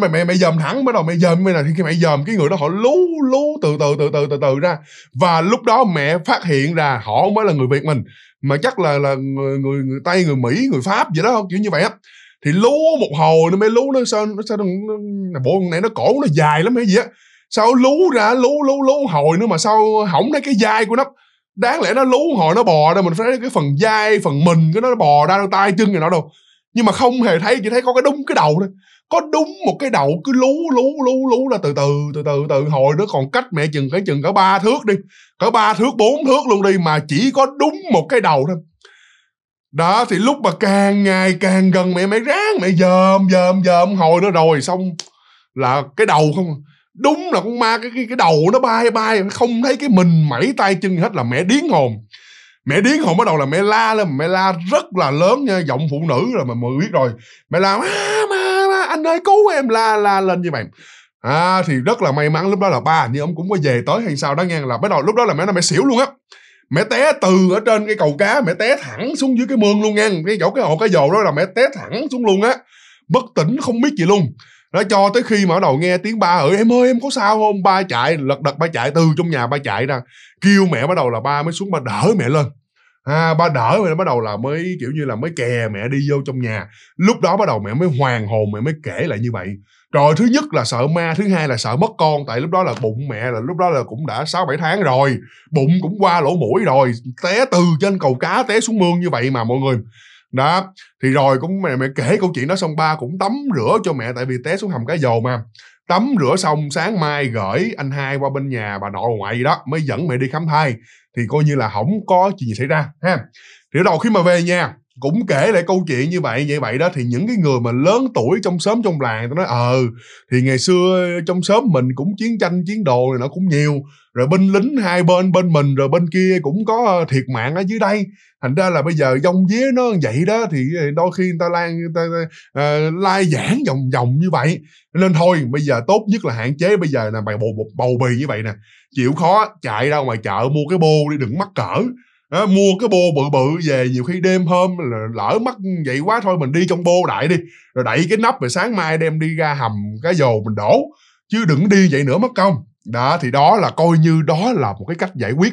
mẹ mẹ mẹ dòm thẳng bắt đầu mẹ dòm mẹ là khi mẹ dầm cái người đó họ lú lú từ từ từ từ từ từ ra và lúc đó mẹ phát hiện ra họ mới là người việt mình mà chắc là là người người, người tây người mỹ người pháp vậy đó không kiểu như vậy á thì lú một hồi nó mới lú nó sao nó sao nó, nó bộ này nó cổ nó dài lắm hay gì á sao lú ra lú lú lú hồi nữa mà sao hỏng thấy cái dai của nó đáng lẽ nó lú hồi nó bò ra mình phải thấy cái phần dai phần mình cái nó bò ra đôi tay chân này nó đâu nhưng mà không hề thấy chỉ thấy có cái đúng cái đầu thôi có đúng một cái đầu cứ lú lú lú lú là từ từ từ từ từ hồi nó còn cách mẹ chừng cái chừng cả ba thước đi cả ba thước bốn thước luôn đi mà chỉ có đúng một cái đầu thôi đó thì lúc mà càng ngày càng gần mẹ mẹ ráng mẹ dòm dòm dòm hồi nó rồi xong là cái đầu không đúng là con ma cái cái, cái đầu nó bay bay không thấy cái mình mẩy tay chân hết là mẹ điếng hồn mẹ điếng hồn bắt đầu là mẹ la lên mẹ la rất là lớn nha giọng phụ nữ là mà mọi biết rồi mẹ la má má anh ơi cứu em la la lên như vậy à thì rất là may mắn lúc đó là ba như ông cũng có về tới hay sao đó nghe là bắt đầu lúc đó là mẹ nó mẹ xỉu luôn á mẹ té từ ở trên cái cầu cá mẹ té thẳng xuống dưới cái mương luôn nghe cái chỗ cái hồ cái dầu đó là mẹ té thẳng xuống luôn á bất tỉnh không biết gì luôn đó cho tới khi mà bắt đầu nghe tiếng ba ơi em ơi em có sao không ba chạy lật đật ba chạy từ trong nhà ba chạy ra kêu mẹ bắt đầu là ba mới xuống ba đỡ mẹ lên à, ba đỡ rồi bắt đầu là mới kiểu như là mới kè mẹ đi vô trong nhà lúc đó bắt đầu mẹ mới hoàng hồn mẹ mới kể lại như vậy rồi thứ nhất là sợ ma thứ hai là sợ mất con tại lúc đó là bụng mẹ là lúc đó là cũng đã sáu bảy tháng rồi bụng cũng qua lỗ mũi rồi té từ trên cầu cá té xuống mương như vậy mà mọi người đó thì rồi cũng mẹ mẹ kể câu chuyện đó xong ba cũng tắm rửa cho mẹ tại vì té xuống hầm cá dầu mà tắm rửa xong sáng mai gửi anh hai qua bên nhà bà nội ngoại gì đó mới dẫn mẹ đi khám thai thì coi như là không có chuyện gì xảy ra ha thì đầu khi mà về nhà cũng kể lại câu chuyện như vậy vậy vậy đó thì những cái người mà lớn tuổi trong xóm trong làng tôi nói ờ thì ngày xưa trong xóm mình cũng chiến tranh chiến đồ này nó cũng nhiều rồi binh lính hai bên bên mình rồi bên kia cũng có ờ, thiệt mạng ở dưới đây thành ra là bây giờ dông vía nó vậy đó thì ờ, đôi khi người ta lan người ta, uh, lai giảng vòng vòng như vậy nên thôi bây giờ tốt nhất là hạn chế bây giờ là mày bầu, bầu bì như vậy nè chịu khó chạy ra ngoài chợ mua cái bô đi đừng mắc cỡ đó, mua cái bô bự bự về nhiều khi đêm hôm là lỡ mắc vậy quá thôi mình đi trong bô đại đi rồi đẩy cái nắp rồi sáng mai đem đi ra hầm cái dầu mình đổ chứ đừng đi vậy nữa mất công đó thì đó là coi như đó là một cái cách giải quyết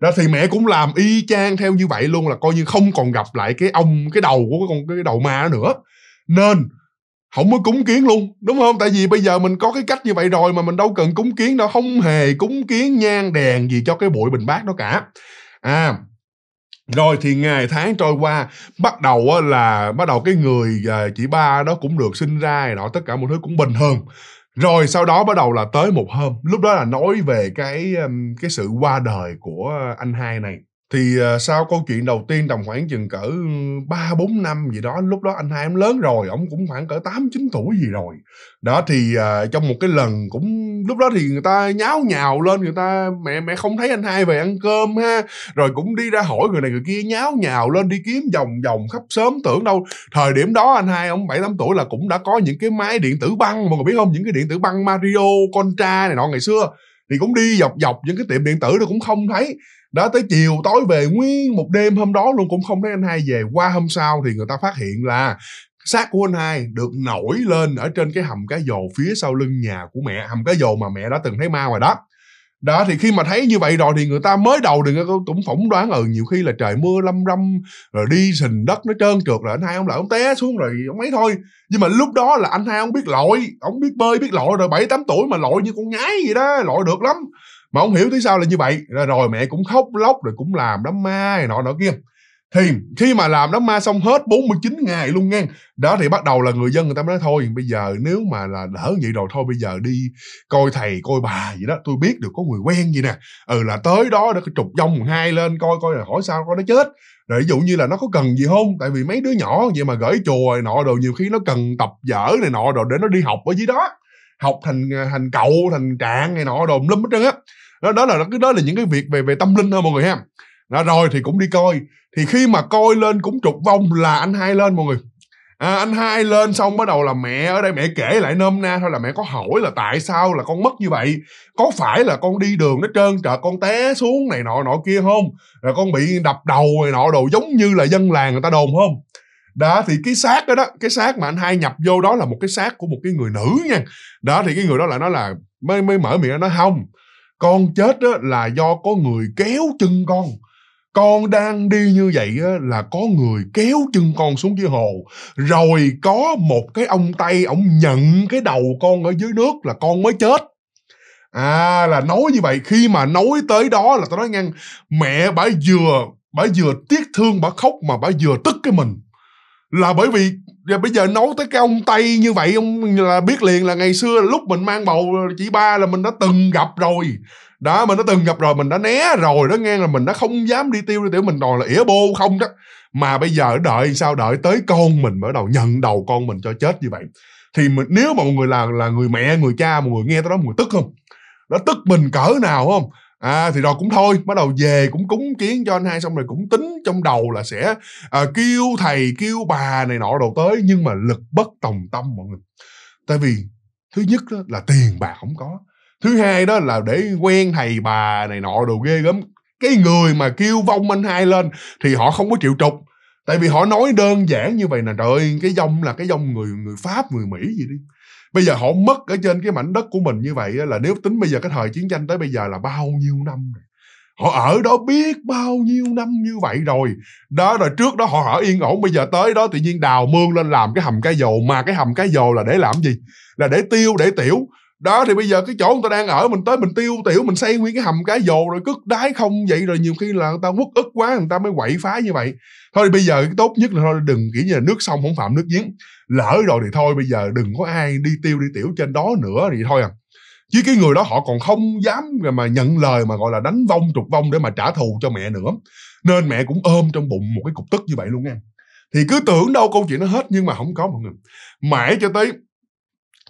đó thì mẹ cũng làm y chang theo như vậy luôn là coi như không còn gặp lại cái ông cái đầu của cái con cái đầu ma nữa nên không có cúng kiến luôn đúng không tại vì bây giờ mình có cái cách như vậy rồi mà mình đâu cần cúng kiến đâu không hề cúng kiến nhang đèn gì cho cái bụi bình bát đó cả à rồi thì ngày tháng trôi qua bắt đầu là bắt đầu cái người à, chị ba đó cũng được sinh ra rồi đó tất cả mọi thứ cũng bình thường rồi sau đó bắt đầu là tới một hôm lúc đó là nói về cái um, cái sự qua đời của ờ, anh hai này thì à, sau câu chuyện đầu tiên tầm khoảng chừng cỡ ba bốn năm gì đó lúc đó anh hai em lớn rồi ổng cũng khoảng cỡ tám chín tuổi gì rồi đó thì uh, trong một cái lần cũng lúc đó thì người ta nháo nhào lên người ta mẹ mẹ không thấy anh hai về ăn cơm ha rồi cũng đi ra hỏi người này người kia nháo nhào lên đi kiếm vòng vòng khắp sớm tưởng đâu thời điểm đó anh hai ông bảy tám tuổi là cũng đã có những cái máy điện tử băng mọi người biết không những cái điện tử băng Mario Contra này nọ ngày xưa thì cũng đi dọc dọc những cái tiệm điện tử nó cũng không thấy đó tới chiều tối về nguyên một đêm hôm đó luôn cũng không thấy anh hai về qua hôm sau thì người ta phát hiện là xác của anh hai được nổi lên ở trên cái hầm cá dồ phía sau lưng nhà của mẹ hầm cá dồ mà mẹ đã từng thấy ma rồi đó đó thì khi mà thấy như vậy rồi thì người ta mới đầu đừng có ta cũng phỏng đoán ừ nhiều khi là trời mưa lâm râm rồi đi sình đất nó trơn trượt là anh hai ông lại ông té xuống rồi ông ấy thôi nhưng mà lúc đó là anh hai ông biết lội ông biết bơi biết lội rồi bảy tám tuổi mà lội như con nhái gì đó lội được lắm mà không hiểu tại sao là như vậy rồi, rồi mẹ cũng khóc lóc rồi cũng làm đám ma này nọ nọ kia thì khi mà làm đám ma xong hết 49 ngày luôn nghe đó thì bắt đầu là người dân người ta mới nói thôi bây giờ nếu mà là đỡ vậy rồi thôi bây giờ đi coi thầy coi bà gì đó tôi biết được có người quen gì nè ừ là tới đó để trục dông hai lên coi coi là hỏi sao coi nó chết rồi ví dụ như là nó có cần gì không tại vì mấy đứa nhỏ vậy mà gửi chùa này nọ đồ nhiều khi nó cần tập dở này nọ đồ để nó đi học ở dưới đó học thành à, thành cậu thành trạng này nọ đồ lum hết trơn á đó đó là đó là những cái việc về về tâm linh thôi mọi người ha đó, rồi thì cũng đi coi thì khi mà coi lên cũng trục vong là anh hai lên mọi người à, anh hai lên xong bắt đầu là mẹ ở đây mẹ kể lại nôm na thôi là mẹ có hỏi là tại sao là con mất như vậy có phải là con đi đường nó trơn trợt con té xuống này nọ nọ kia không rồi con bị đập đầu này nọ đồ giống như là dân làng người ta đồn không đó thì cái xác đó đó cái xác mà anh hai nhập vô đó là một cái xác của một cái người nữ nha đó thì cái người đó lại nói là mới mới mở miệng nó không con chết á, là do có người kéo chân con con đang đi như vậy á, là có người kéo chân con xuống dưới hồ rồi có một cái ông tây ông nhận cái đầu con ở dưới nước là con mới chết à là nói như vậy khi mà nói tới đó là tao nói ngang mẹ bả vừa bả vừa tiếc thương bả khóc mà bả vừa tức cái mình là bởi vì giờ bây giờ nấu tới cái ông tây như vậy ông là biết liền là ngày xưa lúc mình mang bầu chị ba là mình đã từng gặp rồi đó mình đã từng gặp rồi mình đã né rồi đó nghe là mình đã không dám đi tiêu đi tiểu mình đòi là ỉa bô không đó mà bây giờ đợi sao đợi tới con mình mới đầu nhận đầu con mình cho chết như vậy thì mình, nếu mà mọi người là là người mẹ người cha mọi người nghe tới đó mọi người tức không nó tức mình cỡ nào không à, thì rồi cũng thôi bắt đầu về cũng cúng kiến cho anh hai xong rồi cũng tính trong đầu là sẽ à, kêu thầy kêu bà này nọ đầu tới nhưng mà lực bất tòng tâm mọi người tại vì thứ nhất đó là tiền bạc không có thứ hai đó là để quen thầy bà này nọ đồ ghê gớm cái người mà kêu vong anh hai lên thì họ không có chịu trục tại vì họ nói đơn giản như vậy nè trời ơi cái dông là cái dông người người pháp người mỹ gì đi bây giờ họ mất ở trên cái mảnh đất của mình như vậy là nếu tính bây giờ cái thời chiến tranh tới bây giờ là bao nhiêu năm rồi họ ở đó biết bao nhiêu năm như vậy rồi đó rồi trước đó họ ở yên ổn bây giờ tới đó tự nhiên đào mương lên làm cái hầm cái dầu mà cái hầm cái dầu là để làm gì là để tiêu để tiểu đó thì bây giờ cái chỗ người ta đang ở mình tới mình tiêu tiểu mình xây nguyên cái hầm cá dồ rồi cứt đái không vậy rồi nhiều khi là người ta quất ức quá người ta mới quậy phá như vậy thôi bây giờ cái tốt nhất là thôi đừng nghĩ như là nước sông không phạm nước giếng lỡ rồi thì thôi bây giờ đừng có ai đi tiêu đi tiểu trên đó nữa thì thôi à chứ cái người đó họ còn không dám mà nhận lời mà gọi là đánh vong trục vong để mà trả thù cho mẹ nữa nên mẹ cũng ôm trong bụng một cái cục tức như vậy luôn nha thì cứ tưởng đâu câu chuyện nó hết nhưng mà không có mọi người mãi cho tới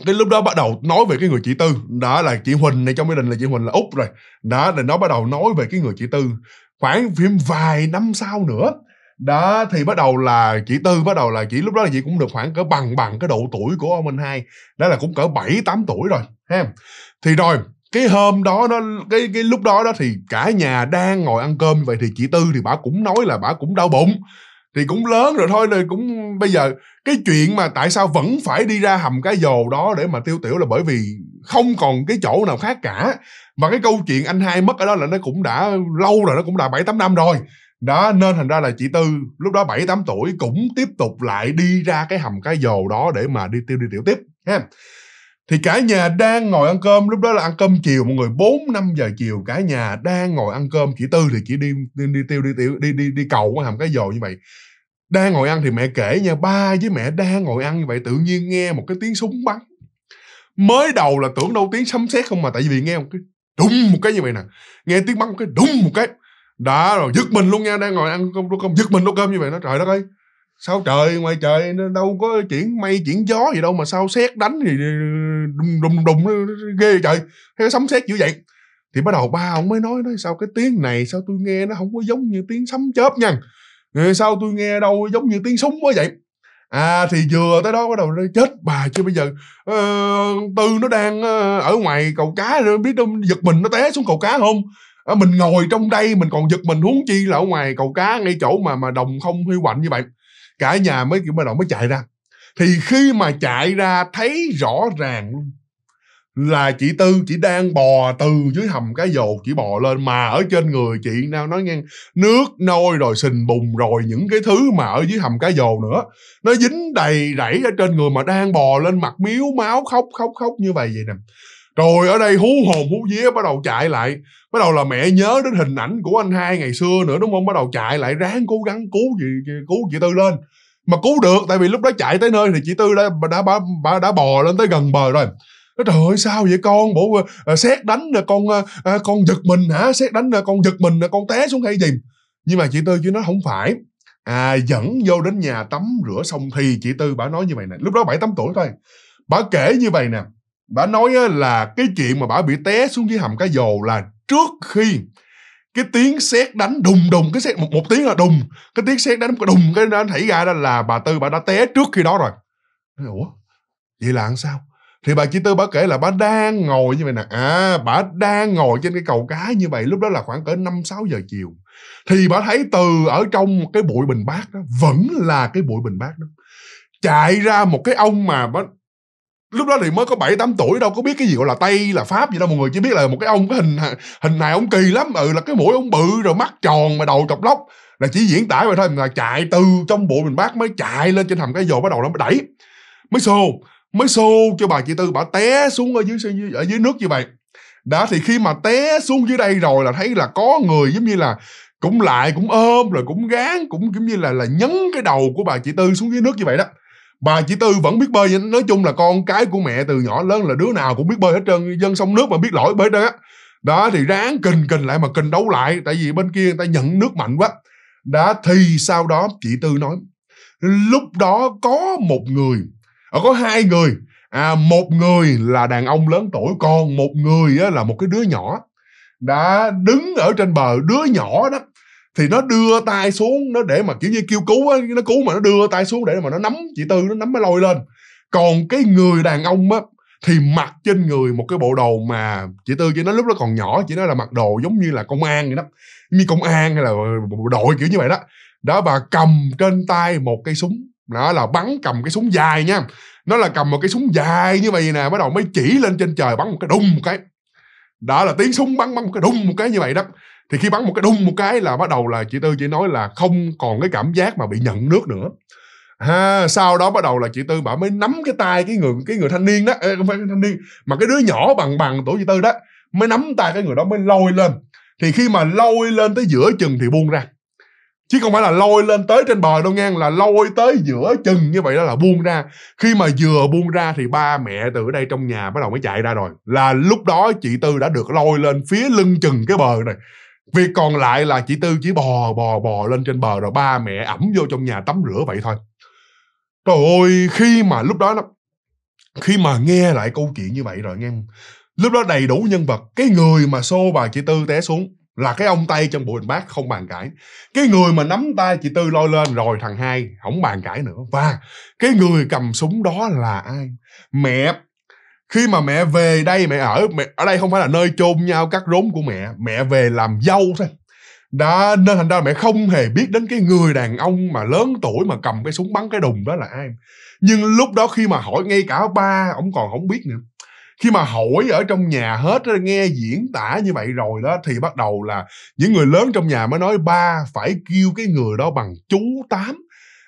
cái lúc đó bắt đầu nói về cái người chị tư đó là chị huỳnh này trong gia đình là chị huỳnh là út rồi đó là nó bắt đầu nói về cái người chị tư khoảng phim vài năm sau nữa đó thì bắt đầu là chị tư bắt đầu là chị lúc đó là chị cũng được khoảng cỡ bằng bằng cái độ tuổi của ông anh hai đó là cũng cỡ bảy tám tuổi rồi ha thì rồi cái hôm đó nó cái cái lúc đó đó thì cả nhà đang ngồi ăn cơm vậy thì chị tư thì bà cũng nói là bà cũng đau bụng thì cũng lớn rồi thôi rồi cũng bây giờ cái chuyện mà tại sao vẫn phải đi ra hầm cái dồ đó để mà tiêu tiểu là bởi vì không còn cái chỗ nào khác cả và cái câu chuyện anh hai mất ở đó là nó cũng đã lâu rồi nó cũng đã bảy tám năm rồi đó nên thành ra là chị tư lúc đó bảy tám tuổi cũng tiếp tục lại đi ra cái hầm cái dồ đó để mà đi tiêu đi tiểu tiếp ha thì cả nhà đang ngồi ăn cơm lúc đó là ăn cơm chiều mọi người 4 5 giờ chiều cả nhà đang ngồi ăn cơm chỉ tư thì chỉ đi đi đi tiêu đi tiêu đi đi đi cầu hàm cái dồ như vậy đang ngồi ăn thì mẹ kể nha ba với mẹ đang ngồi ăn như vậy tự nhiên nghe một cái tiếng súng bắn mới đầu là tưởng đâu tiếng sấm sét không mà tại vì nghe một cái đùng một cái như vậy nè nghe tiếng bắn một cái đùng một cái đã rồi giật mình luôn nha đang ngồi ăn cơm cơm giật mình lúc cơm như vậy nó trời đất ơi sao trời ngoài trời nó đâu có chuyển mây chuyển gió gì đâu mà sao xét đánh thì đùng đùng đùng ghê trời thế sấm sét dữ vậy thì bắt đầu ba ông mới nói nói sao cái tiếng này sao tôi nghe nó không có giống như tiếng sấm chớp nha Rồi ừ, sao tôi nghe đâu giống như tiếng súng quá vậy à thì vừa tới đó bắt đầu nó chết bà chứ bây giờ uh, tư nó đang ờ, ở ngoài cầu cá rồi biết đâu giật mình nó té xuống cầu cá không ờ, mình ngồi trong đây mình còn giật mình huống chi là ở ngoài cầu cá ngay chỗ mà mà đồng không huy hoạnh như vậy cả nhà mới kiểu bắt đầu mới chạy ra thì khi mà chạy ra thấy rõ ràng luôn là chị tư chị đang bò từ dưới hầm cái dồ chị bò lên mà ở trên người chị nào nói nghe nước nôi rồi sình bùng rồi những cái thứ mà ở dưới hầm cái dồ nữa nó dính đầy rẫy ở trên người mà đang bò lên mặt miếu máu khóc khóc khóc như vậy vậy nè rồi ở đây hú hồn hú vía bắt đầu chạy lại bắt đầu là mẹ nhớ đến hình ảnh của anh hai ngày xưa nữa đúng không bắt đầu chạy lại ráng cố gắng cứu chị cứu chị tư lên mà cứu được tại vì lúc đó chạy tới nơi thì chị tư đã đã đã, đã, đã bò lên tới gần bờ rồi nói trời ơi sao vậy con bố à, ờ, xét ờ, đánh là con à, con giật mình hả xét đánh là con giật mình là con té xuống hay gì nhưng mà chị tư chứ nó không phải à dẫn vô đến nhà tắm rửa xong thì chị tư bà nói như vậy nè lúc đó bảy tám tuổi thôi bà kể như vậy nè bà nói là cái chuyện mà bà bị té xuống dưới hầm cá dầu là trước khi cái tiếng sét đánh đùng đùng cái sét một một tiếng là đùng cái tiếng sét đánh đùng cái nó thảy ra đó là bà tư bà đã té trước khi đó rồi ủa vậy là làm sao thì bà chị tư bà kể là bà đang ngồi như vậy nè à bà đang ngồi trên cái cầu cá như vậy lúc đó là khoảng cỡ năm sáu giờ chiều thì bà thấy từ ở trong cái bụi bình bát đó vẫn là cái bụi bình bát đó chạy ra một cái ông mà bà, lúc đó thì mới có bảy tám tuổi đâu có biết cái gì gọi là tây là pháp gì đâu mọi người chỉ biết là một cái ông cái hình hình này ông kỳ lắm ừ là cái mũi ông bự rồi mắt tròn mà đầu cọc lóc là chỉ diễn tả vậy thôi là chạy từ trong bộ mình bắc mới chạy lên trên hầm cái dồ bắt đầu nó mới đẩy mới xô mới xô cho bà chị tư bà té xuống ở dưới ở dưới nước như vậy đã thì khi mà té xuống dưới đây rồi là thấy là có người giống như là cũng lại cũng ôm rồi cũng gán cũng giống như là là nhấn cái đầu của bà chị tư xuống dưới nước như vậy đó bà chị tư vẫn biết bơi nói chung là con cái của mẹ từ nhỏ lớn là đứa nào cũng biết bơi hết trơn dân sông nước mà biết lỗi bơi đó đó thì ráng kình kình lại mà kình đấu lại tại vì bên kia người ta nhận nước mạnh quá đã thì sau đó chị tư nói lúc đó có một người ờ, có hai người à, một người là đàn ông lớn tuổi còn một người á, là một cái đứa nhỏ đã đứng ở trên bờ đứa nhỏ đó thì nó đưa tay xuống nó để mà kiểu như kêu cứu á nó cứu mà nó đưa tay xuống để mà nó nắm chị tư nó nắm cái lôi lên còn cái người đàn ông á thì mặc trên người một cái bộ đồ mà chị tư chị nó lúc đó còn nhỏ chị nói là mặc đồ giống như là công an vậy đó như công an hay là đội kiểu như vậy đó đó và cầm trên tay một cây súng đó là bắn cầm cái súng dài nha nó là cầm một cái súng dài như vậy nè bắt đầu mới chỉ lên trên trời bắn một cái đùng một cái đó là tiếng súng bắn bắn một cái đùng một cái như vậy đó thì khi bắn một cái đung một cái là bắt đầu là chị tư chỉ nói là không còn cái cảm giác mà bị nhận nước nữa ha sau đó bắt đầu là chị tư bà mới nắm cái tay cái người cái người thanh niên đó không phải thanh niên mà cái đứa nhỏ bằng bằng tuổi chị tư đó mới nắm tay cái người đó mới lôi lên thì khi mà lôi lên tới giữa chừng thì buông ra chứ không phải là lôi lên tới trên bờ đâu nghe là lôi tới giữa chừng như vậy đó là buông ra khi mà vừa buông ra thì ba mẹ từ đây trong nhà bắt đầu mới chạy ra rồi là lúc đó chị tư đã được lôi lên phía lưng chừng cái bờ này việc còn lại là chị tư chỉ bò bò bò lên trên bờ rồi ba mẹ ẩm vô trong nhà tắm rửa vậy thôi trời ơi khi mà lúc đó nó khi mà nghe lại câu chuyện như vậy rồi nghe lúc đó đầy đủ nhân vật cái người mà xô bà chị tư té xuống là cái ông tay trong bụi hình bác không bàn cãi cái người mà nắm tay chị tư lôi lên rồi thằng hai không bàn cãi nữa và cái người cầm súng đó là ai mẹ khi mà mẹ về đây mẹ ở mẹ ở đây không phải là nơi chôn nhau cắt rốn của mẹ mẹ về làm dâu thôi đã nên thành ra mẹ không hề biết đến cái người đàn ông mà lớn tuổi mà cầm cái súng bắn cái đùng đó là ai nhưng lúc đó khi mà hỏi ngay cả ba ông còn không biết nữa khi mà hỏi ở trong nhà hết nghe diễn tả như vậy rồi đó thì bắt đầu là những người lớn trong nhà mới nói ba phải kêu cái người đó bằng chú tám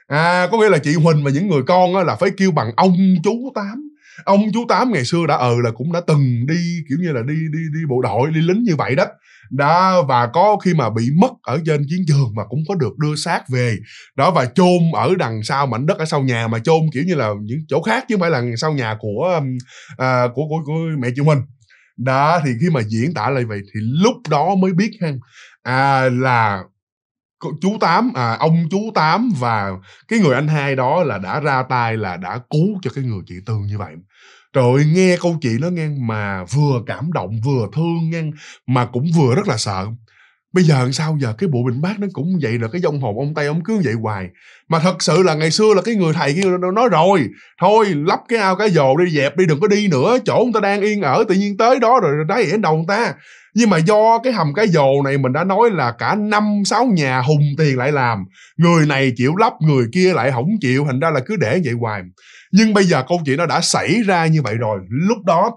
à có nghĩa là chị huỳnh và những người con là phải kêu bằng ông chú tám ông chú tám ngày xưa đã ừ là cũng đã từng đi kiểu như là đi đi đi bộ đội đi lính như vậy đó đã và có khi mà bị mất ở trên chiến trường mà cũng có được đưa xác về đó và chôn ở đằng sau mảnh đất ở sau nhà mà chôn kiểu như là những chỗ khác chứ không phải là sau nhà của à, của, của của mẹ chị mình đó thì khi mà diễn tả lại vậy thì lúc đó mới biết ha à, là chú tám à ông chú tám và cái người anh hai đó là đã ra tay là đã cứu cho cái người chị tư như vậy trời ơi nghe câu chuyện nó nghe mà vừa cảm động vừa thương nghe mà cũng vừa rất là sợ bây giờ làm sao giờ cái bộ bình bát nó cũng vậy là cái dông hồn ông tay ông cứ vậy hoài mà thật sự là ngày xưa là cái người thầy kia nói rồi thôi lắp cái ao cái dồ đi dẹp đi đừng có đi nữa chỗ ông ta đang yên ở tự nhiên tới đó rồi đáy ở đầu người ta nhưng mà do cái hầm cái dồ này mình đã nói là cả năm sáu nhà hùng tiền lại làm người này chịu lắp người kia lại không chịu thành ra là cứ để vậy hoài nhưng bây giờ câu chuyện nó đã xảy ra như vậy rồi lúc đó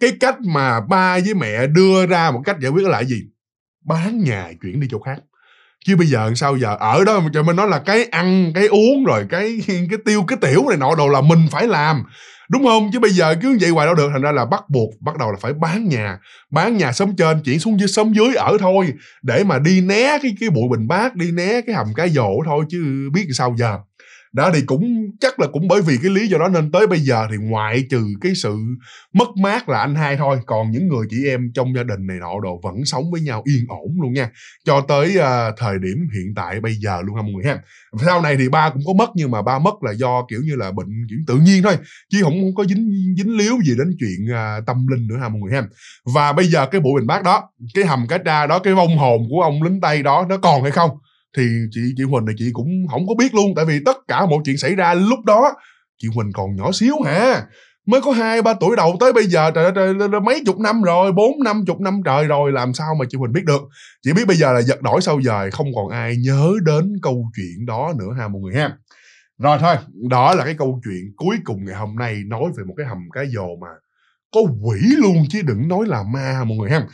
cái cách mà ba với mẹ đưa ra một cách giải quyết là gì bán nhà chuyển đi chỗ khác chứ bây giờ sao giờ ở đó cho mình nói là cái ăn cái uống rồi cái cái tiêu cái tiểu này nọ đồ là mình phải làm đúng không chứ bây giờ cứ vậy hoài đâu được thành ra là bắt buộc bắt đầu là phải bán nhà bán nhà sống trên chuyển xuống dưới sống dưới ở thôi để mà đi né cái cái bụi bình bát đi né cái hầm cái dỗ thôi chứ biết sao giờ đó thì cũng chắc là cũng bởi vì cái lý do đó nên tới bây giờ thì ngoại trừ cái sự mất mát là anh hai thôi còn những người chị em trong gia đình này nọ đồ vẫn sống với nhau yên ổn luôn nha cho tới uh, thời điểm hiện tại bây giờ luôn ha mọi người ha sau này thì ba cũng có mất nhưng mà ba mất là do kiểu như là bệnh kiểu tự nhiên thôi chứ không có dính dính líu gì đến chuyện uh, tâm linh nữa ha mọi người ha và bây giờ cái bộ bình bác đó cái hầm cá tra đó cái vong hồn của ông lính tây đó nó còn hay không thì chị chị Huỳnh này chị cũng không có biết luôn tại vì tất cả mọi chuyện xảy ra lúc đó chị Huỳnh còn nhỏ xíu hả mới có hai ba tuổi đầu tới bây giờ trời trời, trời mấy chục năm rồi bốn năm chục năm trời rồi làm sao mà chị Huỳnh biết được chỉ biết bây giờ là giật đổi sau giờ không còn ai nhớ đến câu chuyện đó nữa ha mọi người ha rồi thôi đó là cái câu chuyện cuối cùng ngày hôm nay nói về một cái hầm cá dồ mà có quỷ luôn chứ đừng nói là ma mọi người ha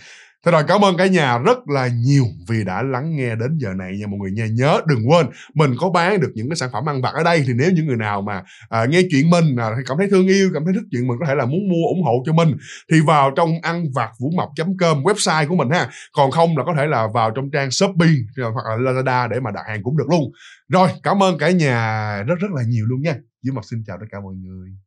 Thế rồi cảm ơn cả nhà rất là nhiều vì đã lắng nghe đến giờ này nha mọi người nha. Nhớ đừng quên mình có bán được những cái sản phẩm ăn vặt ở đây thì nếu những người nào mà à, nghe chuyện mình à, cảm thấy thương yêu, cảm thấy thích chuyện mình có thể là muốn mua ủng hộ cho mình thì vào trong ăn vặt vũ mộc.com website của mình ha. Còn không là có thể là vào trong trang Shopee à, hoặc là Lazada để mà đặt hàng cũng được luôn. Rồi, cảm ơn cả nhà rất rất là nhiều luôn nha. dưới mặt xin chào tất cả mọi người.